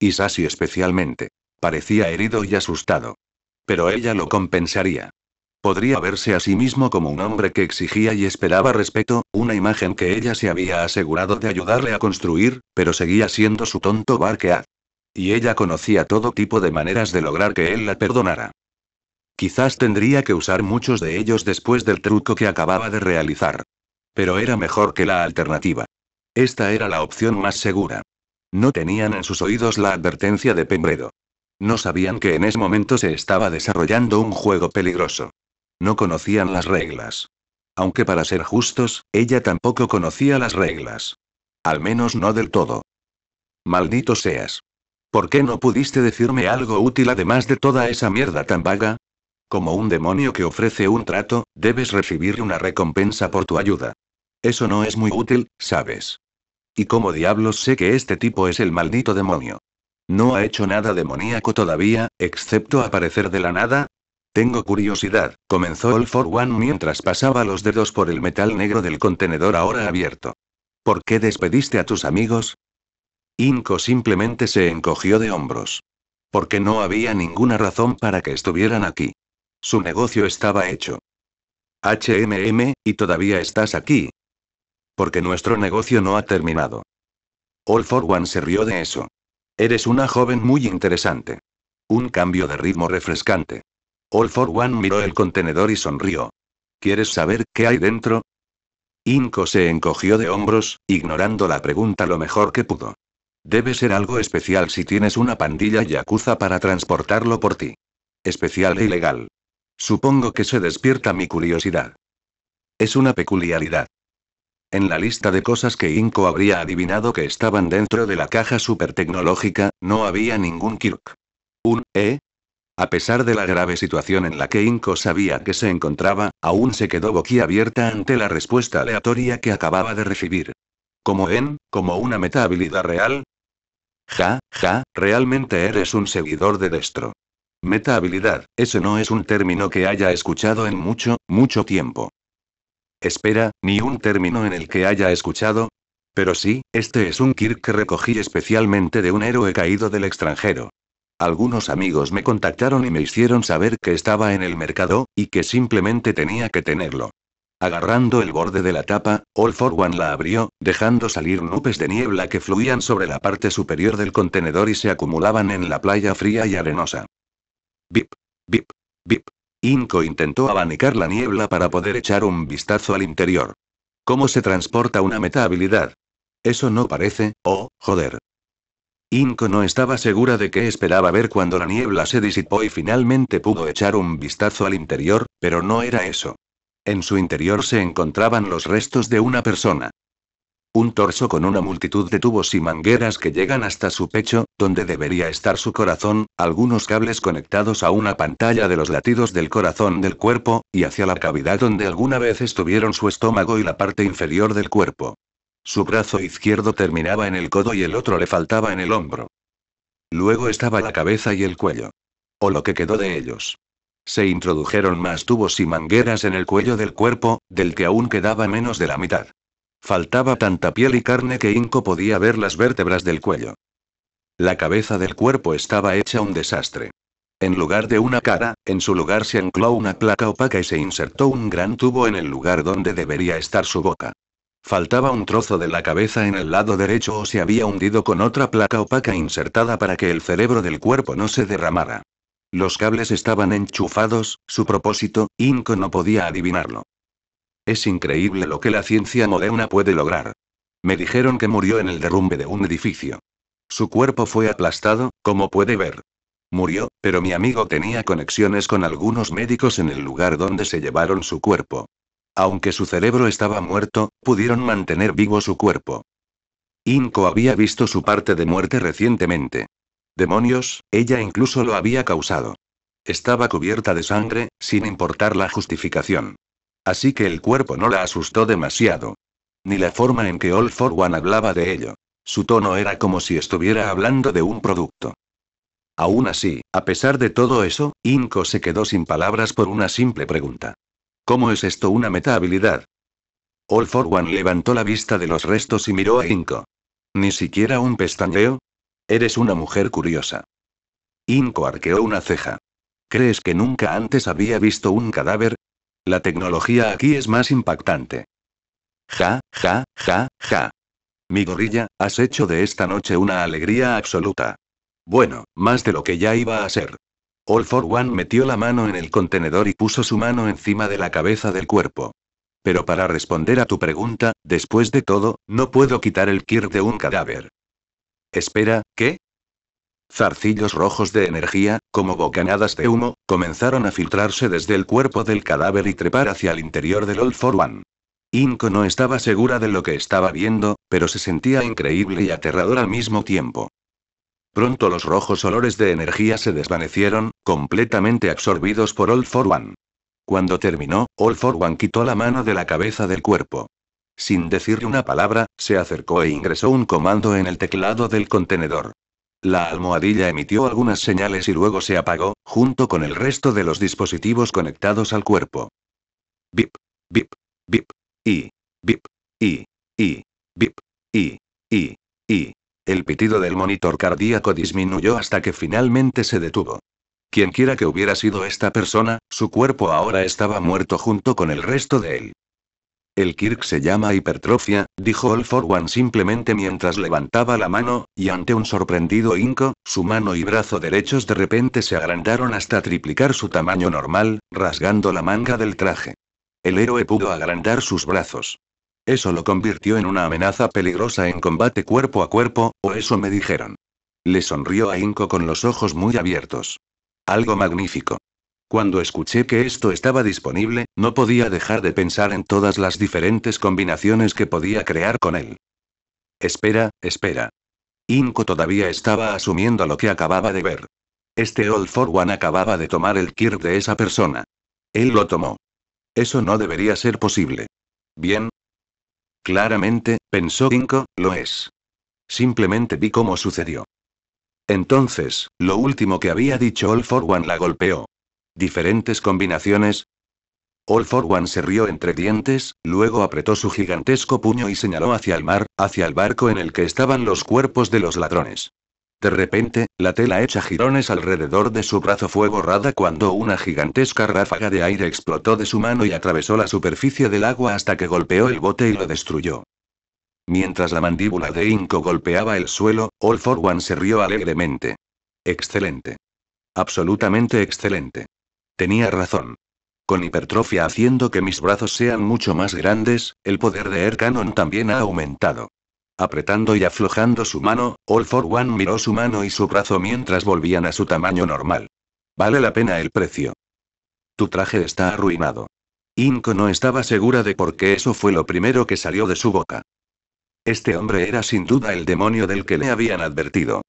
Y especialmente. Parecía herido y asustado. Pero ella lo compensaría. Podría verse a sí mismo como un hombre que exigía y esperaba respeto, una imagen que ella se había asegurado de ayudarle a construir, pero seguía siendo su tonto barquead. Y ella conocía todo tipo de maneras de lograr que él la perdonara. Quizás tendría que usar muchos de ellos después del truco que acababa de realizar. Pero era mejor que la alternativa. Esta era la opción más segura. No tenían en sus oídos la advertencia de Pembredo. No sabían que en ese momento se estaba desarrollando un juego peligroso. No conocían las reglas. Aunque para ser justos, ella tampoco conocía las reglas. Al menos no del todo. Maldito seas. ¿Por qué no pudiste decirme algo útil además de toda esa mierda tan vaga? Como un demonio que ofrece un trato, debes recibir una recompensa por tu ayuda. Eso no es muy útil, ¿sabes? ¿Y cómo diablos sé que este tipo es el maldito demonio? No ha hecho nada demoníaco todavía, excepto aparecer de la nada. Tengo curiosidad, comenzó el For One mientras pasaba los dedos por el metal negro del contenedor ahora abierto. ¿Por qué despediste a tus amigos? Inco simplemente se encogió de hombros. Porque no había ninguna razón para que estuvieran aquí. Su negocio estaba hecho. HMM, y todavía estás aquí, porque nuestro negocio no ha terminado. All for One se rió de eso. Eres una joven muy interesante. Un cambio de ritmo refrescante. All for One miró el contenedor y sonrió. ¿Quieres saber qué hay dentro? Inco se encogió de hombros, ignorando la pregunta lo mejor que pudo. Debe ser algo especial si tienes una pandilla yakuza para transportarlo por ti. Especial e ilegal. Supongo que se despierta mi curiosidad. Es una peculiaridad. En la lista de cosas que Inko habría adivinado que estaban dentro de la caja super tecnológica, no había ningún Kirk. ¿Un E? A pesar de la grave situación en la que Inko sabía que se encontraba, aún se quedó boquiabierta ante la respuesta aleatoria que acababa de recibir. ¿Como en, como una meta habilidad real? Ja, ja, realmente eres un seguidor de Destro. Meta habilidad, ese no es un término que haya escuchado en mucho, mucho tiempo. Espera, ni un término en el que haya escuchado. Pero sí, este es un Kirk que recogí especialmente de un héroe caído del extranjero. Algunos amigos me contactaron y me hicieron saber que estaba en el mercado, y que simplemente tenía que tenerlo. Agarrando el borde de la tapa, All For One la abrió, dejando salir nubes de niebla que fluían sobre la parte superior del contenedor y se acumulaban en la playa fría y arenosa. Bip, bip, bip. Inko intentó abanicar la niebla para poder echar un vistazo al interior. ¿Cómo se transporta una meta habilidad? Eso no parece, oh, joder. Inco no estaba segura de qué esperaba ver cuando la niebla se disipó y finalmente pudo echar un vistazo al interior, pero no era eso. En su interior se encontraban los restos de una persona. Un torso con una multitud de tubos y mangueras que llegan hasta su pecho, donde debería estar su corazón, algunos cables conectados a una pantalla de los latidos del corazón del cuerpo, y hacia la cavidad donde alguna vez estuvieron su estómago y la parte inferior del cuerpo. Su brazo izquierdo terminaba en el codo y el otro le faltaba en el hombro. Luego estaba la cabeza y el cuello. O lo que quedó de ellos. Se introdujeron más tubos y mangueras en el cuello del cuerpo, del que aún quedaba menos de la mitad. Faltaba tanta piel y carne que Inco podía ver las vértebras del cuello. La cabeza del cuerpo estaba hecha un desastre. En lugar de una cara, en su lugar se ancló una placa opaca y se insertó un gran tubo en el lugar donde debería estar su boca. Faltaba un trozo de la cabeza en el lado derecho o se había hundido con otra placa opaca insertada para que el cerebro del cuerpo no se derramara. Los cables estaban enchufados, su propósito, Inco no podía adivinarlo. Es increíble lo que la ciencia moderna puede lograr. Me dijeron que murió en el derrumbe de un edificio. Su cuerpo fue aplastado, como puede ver. Murió, pero mi amigo tenía conexiones con algunos médicos en el lugar donde se llevaron su cuerpo. Aunque su cerebro estaba muerto, pudieron mantener vivo su cuerpo. Inco había visto su parte de muerte recientemente. Demonios, ella incluso lo había causado. Estaba cubierta de sangre, sin importar la justificación. Así que el cuerpo no la asustó demasiado. Ni la forma en que All For One hablaba de ello. Su tono era como si estuviera hablando de un producto. Aún así, a pesar de todo eso, Inko se quedó sin palabras por una simple pregunta. ¿Cómo es esto una meta habilidad? All For One levantó la vista de los restos y miró a Inko. ¿Ni siquiera un pestañeo? Eres una mujer curiosa. Inko arqueó una ceja. ¿Crees que nunca antes había visto un cadáver? La tecnología aquí es más impactante. Ja, ja, ja, ja. Mi gorilla, has hecho de esta noche una alegría absoluta. Bueno, más de lo que ya iba a ser. All for One metió la mano en el contenedor y puso su mano encima de la cabeza del cuerpo. Pero para responder a tu pregunta, después de todo, no puedo quitar el Kirk de un cadáver. Espera, ¿qué? Zarcillos rojos de energía, como bocanadas de humo, comenzaron a filtrarse desde el cuerpo del cadáver y trepar hacia el interior del Old For One. Inko no estaba segura de lo que estaba viendo, pero se sentía increíble y aterrador al mismo tiempo. Pronto los rojos olores de energía se desvanecieron, completamente absorbidos por Old For One. Cuando terminó, All For One quitó la mano de la cabeza del cuerpo. Sin decirle una palabra, se acercó e ingresó un comando en el teclado del contenedor. La almohadilla emitió algunas señales y luego se apagó, junto con el resto de los dispositivos conectados al cuerpo. Bip, bip, bip, y, bip, y, y, bip, y, y, y. El pitido del monitor cardíaco disminuyó hasta que finalmente se detuvo. Quienquiera que hubiera sido esta persona, su cuerpo ahora estaba muerto junto con el resto de él. El Kirk se llama hipertrofia, dijo All for One simplemente mientras levantaba la mano, y ante un sorprendido Inko, su mano y brazo derechos de repente se agrandaron hasta triplicar su tamaño normal, rasgando la manga del traje. El héroe pudo agrandar sus brazos. Eso lo convirtió en una amenaza peligrosa en combate cuerpo a cuerpo, o eso me dijeron. Le sonrió a Inko con los ojos muy abiertos. Algo magnífico. Cuando escuché que esto estaba disponible, no podía dejar de pensar en todas las diferentes combinaciones que podía crear con él. Espera, espera. Inco todavía estaba asumiendo lo que acababa de ver. Este Old For One acababa de tomar el Kirk de esa persona. Él lo tomó. Eso no debería ser posible. Bien. Claramente, pensó Inco, lo es. Simplemente vi cómo sucedió. Entonces, lo último que había dicho All For One la golpeó diferentes combinaciones. All for One se rió entre dientes, luego apretó su gigantesco puño y señaló hacia el mar, hacia el barco en el que estaban los cuerpos de los ladrones. De repente, la tela hecha jirones alrededor de su brazo fue borrada cuando una gigantesca ráfaga de aire explotó de su mano y atravesó la superficie del agua hasta que golpeó el bote y lo destruyó. Mientras la mandíbula de Inco golpeaba el suelo, All for One se rió alegremente. Excelente. Absolutamente excelente. Tenía razón. Con hipertrofia haciendo que mis brazos sean mucho más grandes, el poder de Air también ha aumentado. Apretando y aflojando su mano, All for One miró su mano y su brazo mientras volvían a su tamaño normal. Vale la pena el precio. Tu traje está arruinado. Inko no estaba segura de por qué eso fue lo primero que salió de su boca. Este hombre era sin duda el demonio del que le habían advertido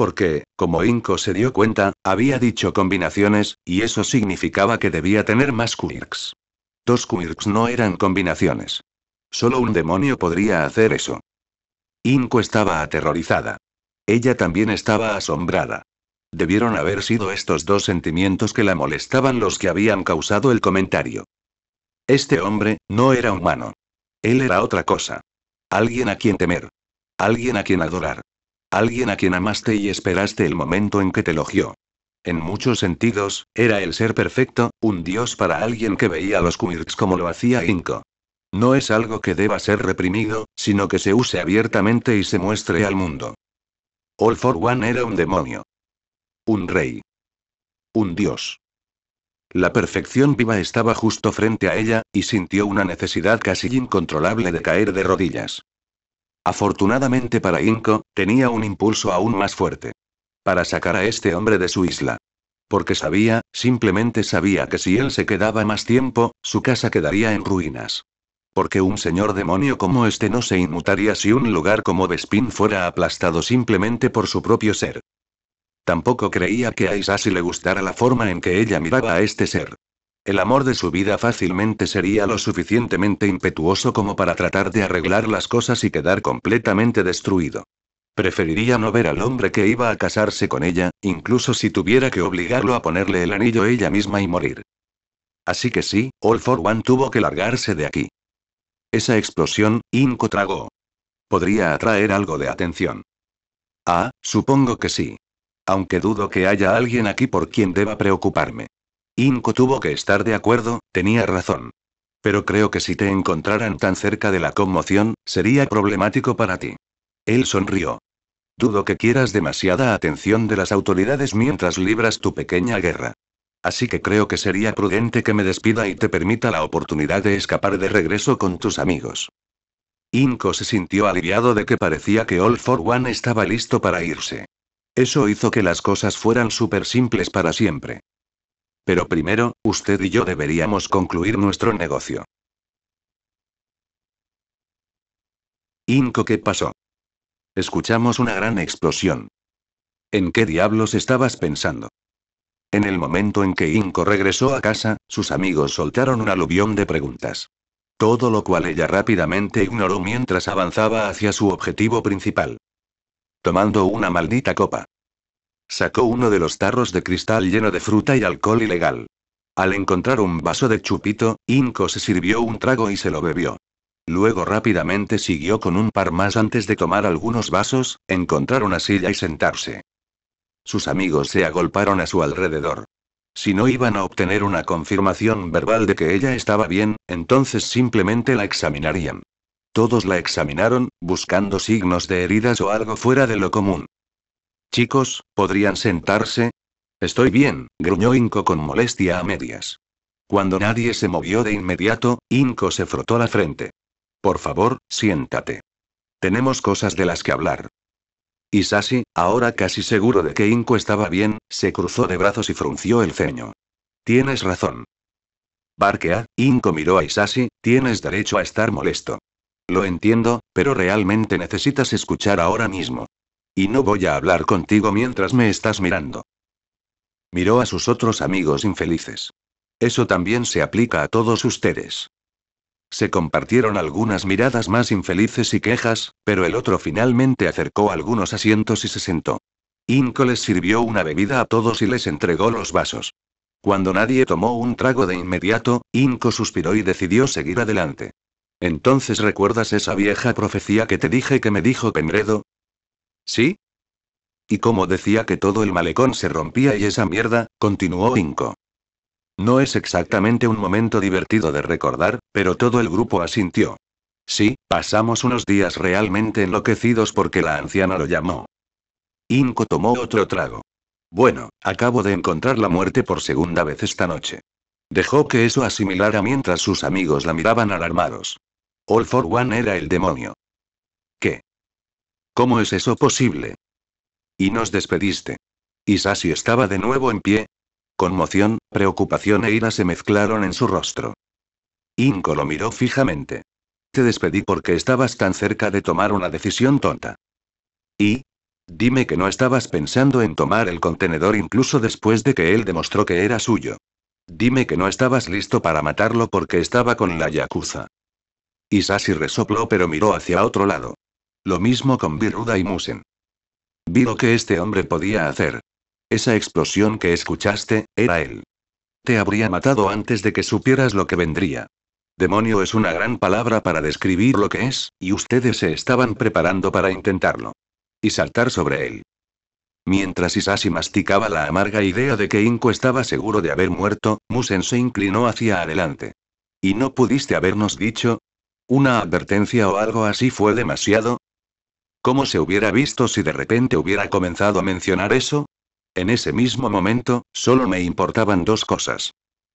porque, como Inko se dio cuenta, había dicho combinaciones, y eso significaba que debía tener más quirks. Dos quirks no eran combinaciones. Solo un demonio podría hacer eso. Inko estaba aterrorizada. Ella también estaba asombrada. Debieron haber sido estos dos sentimientos que la molestaban los que habían causado el comentario. Este hombre, no era humano. Él era otra cosa. Alguien a quien temer. Alguien a quien adorar. Alguien a quien amaste y esperaste el momento en que te elogió. En muchos sentidos, era el ser perfecto, un dios para alguien que veía a los Quirks como lo hacía Inko. No es algo que deba ser reprimido, sino que se use abiertamente y se muestre al mundo. All for One era un demonio. Un rey. Un dios. La perfección viva estaba justo frente a ella, y sintió una necesidad casi incontrolable de caer de rodillas. Afortunadamente para Inko, tenía un impulso aún más fuerte. Para sacar a este hombre de su isla. Porque sabía, simplemente sabía que si él se quedaba más tiempo, su casa quedaría en ruinas. Porque un señor demonio como este no se inmutaría si un lugar como Bespin fuera aplastado simplemente por su propio ser. Tampoco creía que a Isasi le gustara la forma en que ella miraba a este ser. El amor de su vida fácilmente sería lo suficientemente impetuoso como para tratar de arreglar las cosas y quedar completamente destruido. Preferiría no ver al hombre que iba a casarse con ella, incluso si tuviera que obligarlo a ponerle el anillo ella misma y morir. Así que sí, All for One tuvo que largarse de aquí. Esa explosión, Inco tragó. Podría atraer algo de atención. Ah, supongo que sí. Aunque dudo que haya alguien aquí por quien deba preocuparme. Inko tuvo que estar de acuerdo, tenía razón. Pero creo que si te encontraran tan cerca de la conmoción, sería problemático para ti. Él sonrió. Dudo que quieras demasiada atención de las autoridades mientras libras tu pequeña guerra. Así que creo que sería prudente que me despida y te permita la oportunidad de escapar de regreso con tus amigos. Inko se sintió aliviado de que parecía que All for One estaba listo para irse. Eso hizo que las cosas fueran súper simples para siempre. Pero primero, usted y yo deberíamos concluir nuestro negocio. Inco, ¿qué pasó? Escuchamos una gran explosión. ¿En qué diablos estabas pensando? En el momento en que Inco regresó a casa, sus amigos soltaron un aluvión de preguntas. Todo lo cual ella rápidamente ignoró mientras avanzaba hacia su objetivo principal. Tomando una maldita copa. Sacó uno de los tarros de cristal lleno de fruta y alcohol ilegal. Al encontrar un vaso de chupito, Inco se sirvió un trago y se lo bebió. Luego rápidamente siguió con un par más antes de tomar algunos vasos, encontrar una silla y sentarse. Sus amigos se agolparon a su alrededor. Si no iban a obtener una confirmación verbal de que ella estaba bien, entonces simplemente la examinarían. Todos la examinaron, buscando signos de heridas o algo fuera de lo común. Chicos, ¿podrían sentarse? Estoy bien, gruñó Inco con molestia a medias. Cuando nadie se movió de inmediato, Inco se frotó la frente. Por favor, siéntate. Tenemos cosas de las que hablar. Isasi, ahora casi seguro de que Inco estaba bien, se cruzó de brazos y frunció el ceño. Tienes razón. Barquea, Inco miró a Isasi, tienes derecho a estar molesto. Lo entiendo, pero realmente necesitas escuchar ahora mismo. Y no voy a hablar contigo mientras me estás mirando. Miró a sus otros amigos infelices. Eso también se aplica a todos ustedes. Se compartieron algunas miradas más infelices y quejas, pero el otro finalmente acercó algunos asientos y se sentó. Inco les sirvió una bebida a todos y les entregó los vasos. Cuando nadie tomó un trago de inmediato, Inco suspiró y decidió seguir adelante. Entonces recuerdas esa vieja profecía que te dije que me dijo Penredo, ¿Sí? Y como decía que todo el malecón se rompía y esa mierda, continuó Inco. No es exactamente un momento divertido de recordar, pero todo el grupo asintió. Sí, pasamos unos días realmente enloquecidos porque la anciana lo llamó. Inco tomó otro trago. Bueno, acabo de encontrar la muerte por segunda vez esta noche. Dejó que eso asimilara mientras sus amigos la miraban alarmados. All for One era el demonio. ¿Cómo es eso posible? Y nos despediste. Isasi estaba de nuevo en pie. Conmoción, preocupación e ira se mezclaron en su rostro. Inko lo miró fijamente. Te despedí porque estabas tan cerca de tomar una decisión tonta. ¿Y? Dime que no estabas pensando en tomar el contenedor incluso después de que él demostró que era suyo. Dime que no estabas listo para matarlo porque estaba con la Yakuza. Isasi resopló pero miró hacia otro lado. Lo mismo con Viruda y Musen. Vi lo que este hombre podía hacer. Esa explosión que escuchaste, era él. Te habría matado antes de que supieras lo que vendría. Demonio es una gran palabra para describir lo que es, y ustedes se estaban preparando para intentarlo. Y saltar sobre él. Mientras Isasi masticaba la amarga idea de que Inko estaba seguro de haber muerto, Musen se inclinó hacia adelante. ¿Y no pudiste habernos dicho? ¿Una advertencia o algo así fue demasiado? ¿Cómo se hubiera visto si de repente hubiera comenzado a mencionar eso? En ese mismo momento, solo me importaban dos cosas.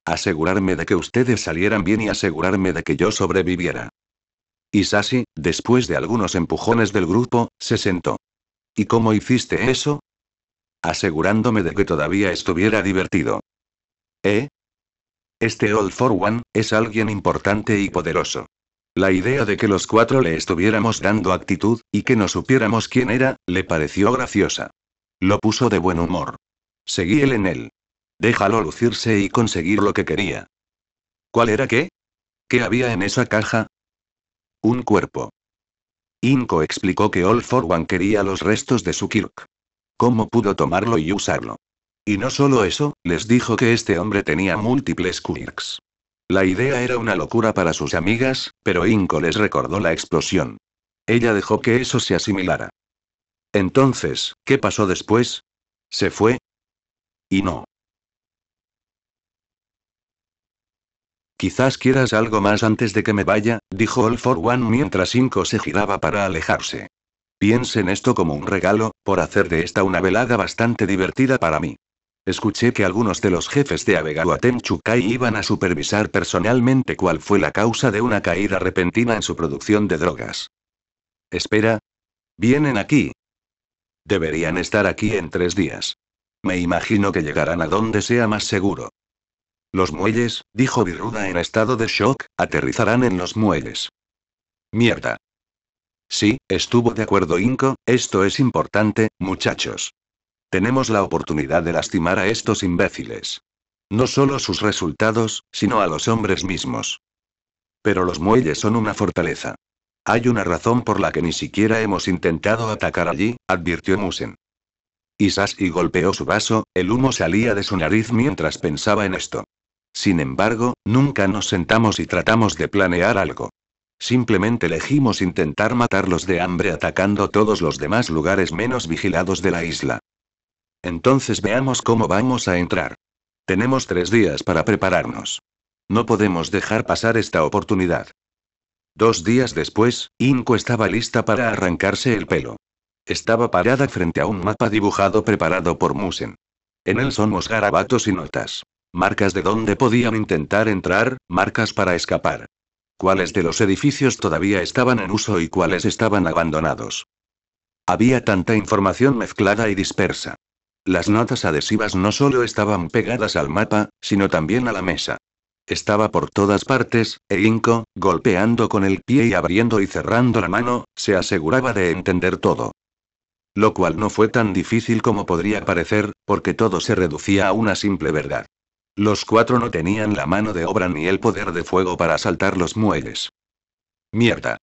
Asegurarme de que ustedes salieran bien y asegurarme de que yo sobreviviera. Y Isasi, después de algunos empujones del grupo, se sentó. ¿Y cómo hiciste eso? Asegurándome de que todavía estuviera divertido. ¿Eh? Este Old for One, es alguien importante y poderoso. La idea de que los cuatro le estuviéramos dando actitud, y que no supiéramos quién era, le pareció graciosa. Lo puso de buen humor. Seguí él en él. Déjalo lucirse y conseguir lo que quería. ¿Cuál era qué? ¿Qué había en esa caja? Un cuerpo. Inco explicó que All for One quería los restos de su Kirk. ¿Cómo pudo tomarlo y usarlo? Y no solo eso, les dijo que este hombre tenía múltiples quirks. La idea era una locura para sus amigas, pero Inco les recordó la explosión. Ella dejó que eso se asimilara. Entonces, ¿qué pasó después? ¿Se fue? Y no. Quizás quieras algo más antes de que me vaya, dijo All for One mientras Inco se giraba para alejarse. Piensen esto como un regalo, por hacer de esta una velada bastante divertida para mí. Escuché que algunos de los jefes de ATEM Chukai iban a supervisar personalmente cuál fue la causa de una caída repentina en su producción de drogas. Espera. Vienen aquí. Deberían estar aquí en tres días. Me imagino que llegarán a donde sea más seguro. Los muelles, dijo Birruda en estado de shock, aterrizarán en los muelles. Mierda. Sí, estuvo de acuerdo Inco, esto es importante, muchachos. Tenemos la oportunidad de lastimar a estos imbéciles. No solo sus resultados, sino a los hombres mismos. Pero los muelles son una fortaleza. Hay una razón por la que ni siquiera hemos intentado atacar allí, advirtió Musen. y golpeó su vaso, el humo salía de su nariz mientras pensaba en esto. Sin embargo, nunca nos sentamos y tratamos de planear algo. Simplemente elegimos intentar matarlos de hambre atacando todos los demás lugares menos vigilados de la isla. Entonces veamos cómo vamos a entrar. Tenemos tres días para prepararnos. No podemos dejar pasar esta oportunidad. Dos días después, Inko estaba lista para arrancarse el pelo. Estaba parada frente a un mapa dibujado preparado por Musen. En él somos garabatos y notas. Marcas de dónde podían intentar entrar, marcas para escapar. Cuáles de los edificios todavía estaban en uso y cuáles estaban abandonados. Había tanta información mezclada y dispersa. Las notas adhesivas no solo estaban pegadas al mapa, sino también a la mesa. Estaba por todas partes, e Inco, golpeando con el pie y abriendo y cerrando la mano, se aseguraba de entender todo. Lo cual no fue tan difícil como podría parecer, porque todo se reducía a una simple verdad. Los cuatro no tenían la mano de obra ni el poder de fuego para saltar los muelles. Mierda.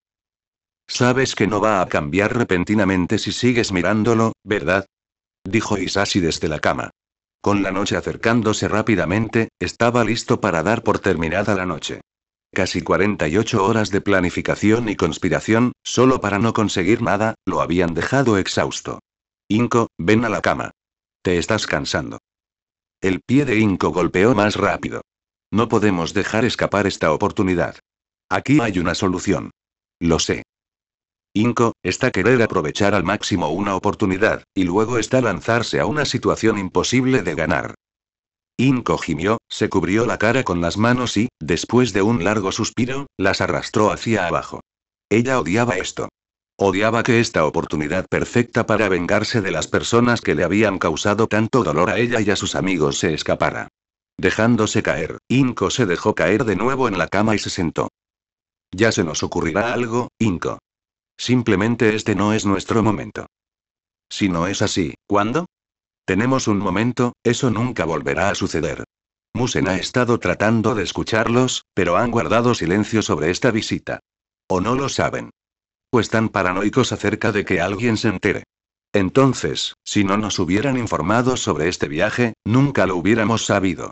Sabes que no va a cambiar repentinamente si sigues mirándolo, ¿verdad? dijo Isashi desde la cama. Con la noche acercándose rápidamente, estaba listo para dar por terminada la noche. Casi 48 horas de planificación y conspiración, solo para no conseguir nada, lo habían dejado exhausto. Inco, ven a la cama. Te estás cansando. El pie de Inco golpeó más rápido. No podemos dejar escapar esta oportunidad. Aquí hay una solución. Lo sé. Inko, está querer aprovechar al máximo una oportunidad, y luego está lanzarse a una situación imposible de ganar. Inco gimió, se cubrió la cara con las manos y, después de un largo suspiro, las arrastró hacia abajo. Ella odiaba esto. Odiaba que esta oportunidad perfecta para vengarse de las personas que le habían causado tanto dolor a ella y a sus amigos se escapara. Dejándose caer, Inco se dejó caer de nuevo en la cama y se sentó. Ya se nos ocurrirá algo, Inco. Simplemente este no es nuestro momento. Si no es así, ¿cuándo? Tenemos un momento, eso nunca volverá a suceder. Musen ha estado tratando de escucharlos, pero han guardado silencio sobre esta visita. ¿O no lo saben? O están paranoicos acerca de que alguien se entere. Entonces, si no nos hubieran informado sobre este viaje, nunca lo hubiéramos sabido.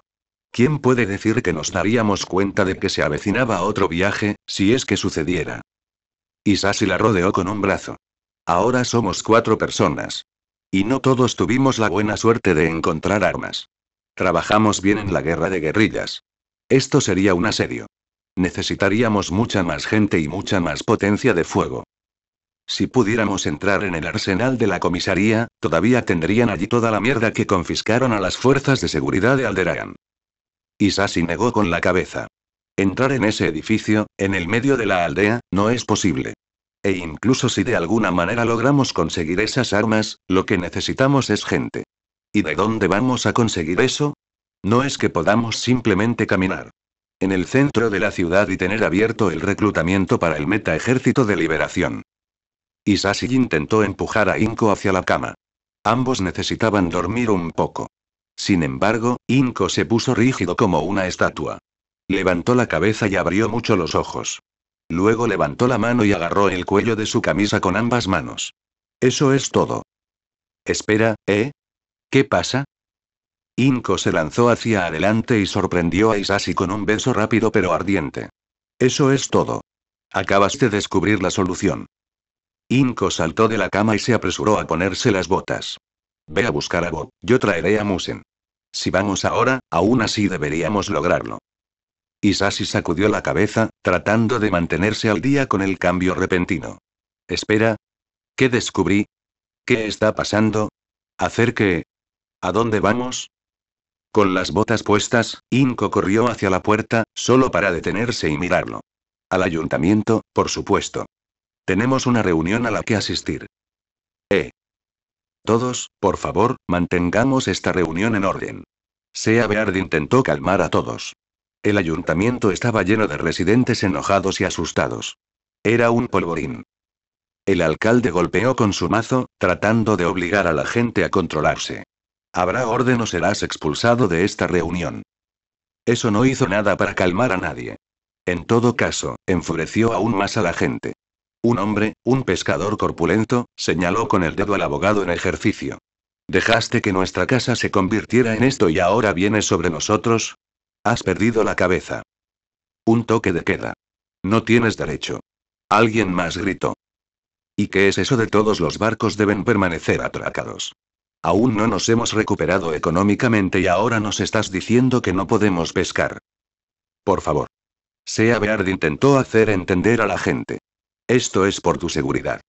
¿Quién puede decir que nos daríamos cuenta de que se avecinaba otro viaje, si es que sucediera? Y la rodeó con un brazo. Ahora somos cuatro personas. Y no todos tuvimos la buena suerte de encontrar armas. Trabajamos bien en la guerra de guerrillas. Esto sería un asedio. Necesitaríamos mucha más gente y mucha más potencia de fuego. Si pudiéramos entrar en el arsenal de la comisaría, todavía tendrían allí toda la mierda que confiscaron a las fuerzas de seguridad de Alderaan. Isasi negó con la cabeza. Entrar en ese edificio, en el medio de la aldea, no es posible. E incluso si de alguna manera logramos conseguir esas armas, lo que necesitamos es gente. ¿Y de dónde vamos a conseguir eso? No es que podamos simplemente caminar. En el centro de la ciudad y tener abierto el reclutamiento para el meta ejército de liberación. Isashi intentó empujar a Inko hacia la cama. Ambos necesitaban dormir un poco. Sin embargo, Inko se puso rígido como una estatua. Levantó la cabeza y abrió mucho los ojos. Luego levantó la mano y agarró el cuello de su camisa con ambas manos. Eso es todo. Espera, ¿eh? ¿Qué pasa? Inko se lanzó hacia adelante y sorprendió a Isasi con un beso rápido pero ardiente. Eso es todo. Acabas de descubrir la solución. Inko saltó de la cama y se apresuró a ponerse las botas. Ve a buscar a Bob, yo traeré a Musen. Si vamos ahora, aún así deberíamos lograrlo. Isasi sacudió la cabeza, tratando de mantenerse al día con el cambio repentino. Espera. ¿Qué descubrí? ¿Qué está pasando? ¿Hacer qué? ¿A dónde vamos? Con las botas puestas, Inco corrió hacia la puerta, solo para detenerse y mirarlo. Al ayuntamiento, por supuesto. Tenemos una reunión a la que asistir. Eh. Todos, por favor, mantengamos esta reunión en orden. Sea Beard intentó calmar a todos. El ayuntamiento estaba lleno de residentes enojados y asustados. Era un polvorín. El alcalde golpeó con su mazo, tratando de obligar a la gente a controlarse. Habrá orden o serás expulsado de esta reunión. Eso no hizo nada para calmar a nadie. En todo caso, enfureció aún más a la gente. Un hombre, un pescador corpulento, señaló con el dedo al abogado en ejercicio. Dejaste que nuestra casa se convirtiera en esto y ahora viene sobre nosotros, Has perdido la cabeza. Un toque de queda. No tienes derecho. Alguien más gritó. ¿Y qué es eso de todos los barcos deben permanecer atracados? Aún no nos hemos recuperado económicamente y ahora nos estás diciendo que no podemos pescar. Por favor. Sea Beard intentó hacer entender a la gente. Esto es por tu seguridad.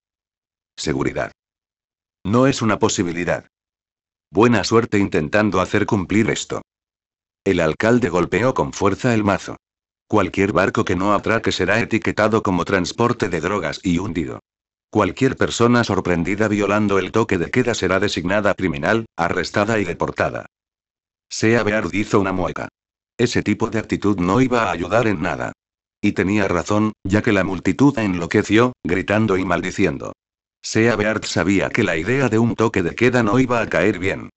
Seguridad. No es una posibilidad. Buena suerte intentando hacer cumplir esto. El alcalde golpeó con fuerza el mazo. Cualquier barco que no atraque será etiquetado como transporte de drogas y hundido. Cualquier persona sorprendida violando el toque de queda será designada criminal, arrestada y deportada. Sea Beard hizo una mueca. Ese tipo de actitud no iba a ayudar en nada. Y tenía razón, ya que la multitud enloqueció, gritando y maldiciendo. Sea Beard sabía que la idea de un toque de queda no iba a caer bien.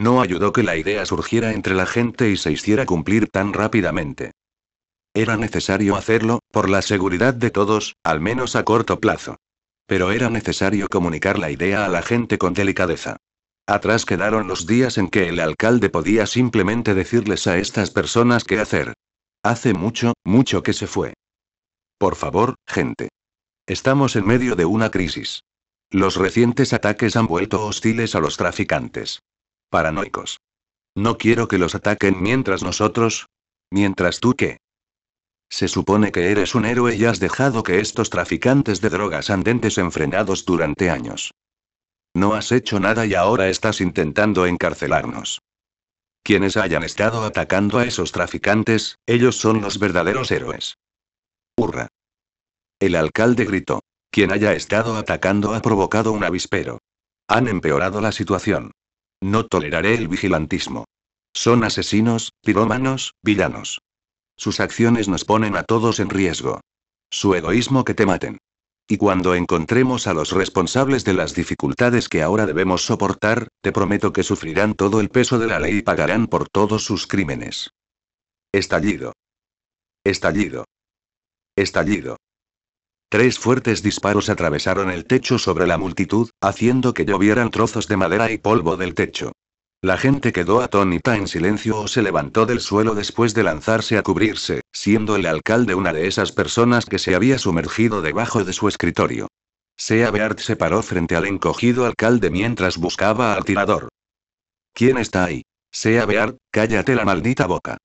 No ayudó que la idea surgiera entre la gente y se hiciera cumplir tan rápidamente. Era necesario hacerlo, por la seguridad de todos, al menos a corto plazo. Pero era necesario comunicar la idea a la gente con delicadeza. Atrás quedaron los días en que el alcalde podía simplemente decirles a estas personas qué hacer. Hace mucho, mucho que se fue. Por favor, gente. Estamos en medio de una crisis. Los recientes ataques han vuelto hostiles a los traficantes. Paranoicos. No quiero que los ataquen mientras nosotros... Mientras tú qué. Se supone que eres un héroe y has dejado que estos traficantes de drogas andentes enfrenados durante años. No has hecho nada y ahora estás intentando encarcelarnos. Quienes hayan estado atacando a esos traficantes, ellos son los verdaderos héroes. Hurra. El alcalde gritó. Quien haya estado atacando ha provocado un avispero. Han empeorado la situación. No toleraré el vigilantismo. Son asesinos, pirómanos, villanos. Sus acciones nos ponen a todos en riesgo. Su egoísmo que te maten. Y cuando encontremos a los responsables de las dificultades que ahora debemos soportar, te prometo que sufrirán todo el peso de la ley y pagarán por todos sus crímenes. Estallido. Estallido. Estallido. Tres fuertes disparos atravesaron el techo sobre la multitud, haciendo que llovieran trozos de madera y polvo del techo. La gente quedó atónita en silencio o se levantó del suelo después de lanzarse a cubrirse, siendo el alcalde una de esas personas que se había sumergido debajo de su escritorio. Sea Beard se paró frente al encogido alcalde mientras buscaba al tirador. ¿Quién está ahí? Sea Beard, cállate la maldita boca.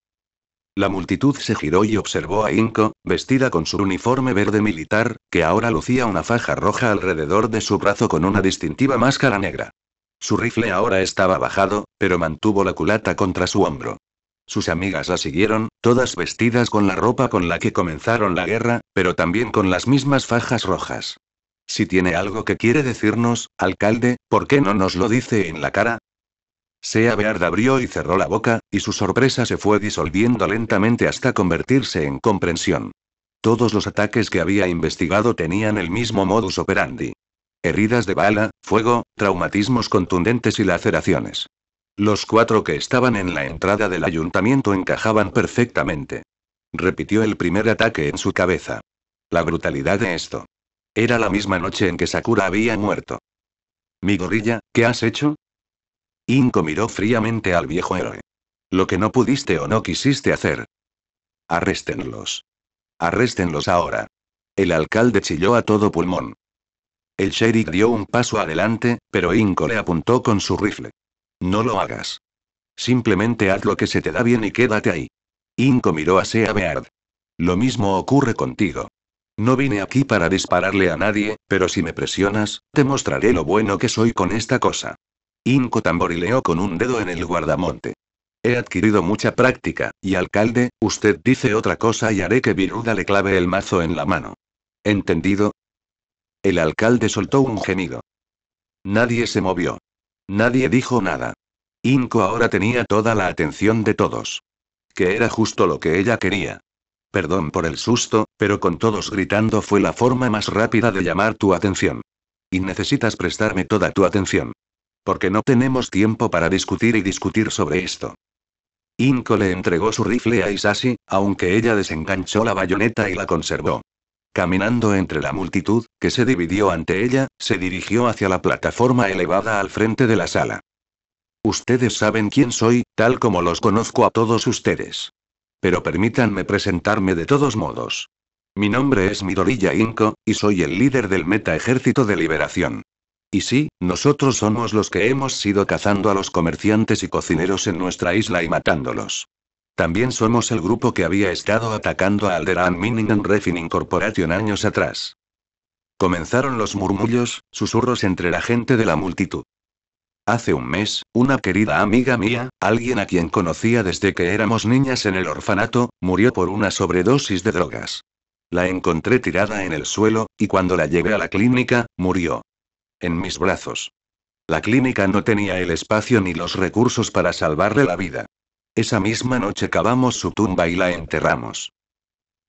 La multitud se giró y observó a Inko, vestida con su uniforme verde militar, que ahora lucía una faja roja alrededor de su brazo con una distintiva máscara negra. Su rifle ahora estaba bajado, pero mantuvo la culata contra su hombro. Sus amigas la siguieron, todas vestidas con la ropa con la que comenzaron la guerra, pero también con las mismas fajas rojas. Si tiene algo que quiere decirnos, alcalde, ¿por qué no nos lo dice en la cara? Sea abrió y cerró la boca, y su sorpresa se fue disolviendo lentamente hasta convertirse en comprensión. Todos los ataques que había investigado tenían el mismo modus operandi. Heridas de bala, fuego, traumatismos contundentes y laceraciones. Los cuatro que estaban en la entrada del ayuntamiento encajaban perfectamente. Repitió el primer ataque en su cabeza. La brutalidad de esto. Era la misma noche en que Sakura había muerto. Mi gorilla, ¿qué has hecho? Inco miró fríamente al viejo héroe. Lo que no pudiste o no quisiste hacer. Arréstenlos. Arrestenlos ahora. El alcalde chilló a todo pulmón. El sheriff dio un paso adelante, pero Inco le apuntó con su rifle. No lo hagas. Simplemente haz lo que se te da bien y quédate ahí. Inco miró a Sea Beard. Lo mismo ocurre contigo. No vine aquí para dispararle a nadie, pero si me presionas, te mostraré lo bueno que soy con esta cosa. Inco tamborileó con un dedo en el guardamonte. He adquirido mucha práctica, y alcalde, usted dice otra cosa y haré que Viruda le clave el mazo en la mano. ¿Entendido? El alcalde soltó un gemido. Nadie se movió. Nadie dijo nada. Inco ahora tenía toda la atención de todos. Que era justo lo que ella quería. Perdón por el susto, pero con todos gritando fue la forma más rápida de llamar tu atención. Y necesitas prestarme toda tu atención. Porque no tenemos tiempo para discutir y discutir sobre esto. Inko le entregó su rifle a Isasi, aunque ella desenganchó la bayoneta y la conservó. Caminando entre la multitud, que se dividió ante ella, se dirigió hacia la plataforma elevada al frente de la sala. Ustedes saben quién soy, tal como los conozco a todos ustedes. Pero permítanme presentarme de todos modos. Mi nombre es Midorilla Inco, y soy el líder del Meta Ejército de Liberación. Y sí, nosotros somos los que hemos sido cazando a los comerciantes y cocineros en nuestra isla y matándolos. También somos el grupo que había estado atacando a Alderaan Mining and Refining Corporation años atrás. Comenzaron los murmullos, susurros entre la gente de la multitud. Hace un mes, una querida amiga mía, alguien a quien conocía desde que éramos niñas en el orfanato, murió por una sobredosis de drogas. La encontré tirada en el suelo, y cuando la llevé a la clínica, murió en mis brazos. La clínica no tenía el espacio ni los recursos para salvarle la vida. Esa misma noche cavamos su tumba y la enterramos.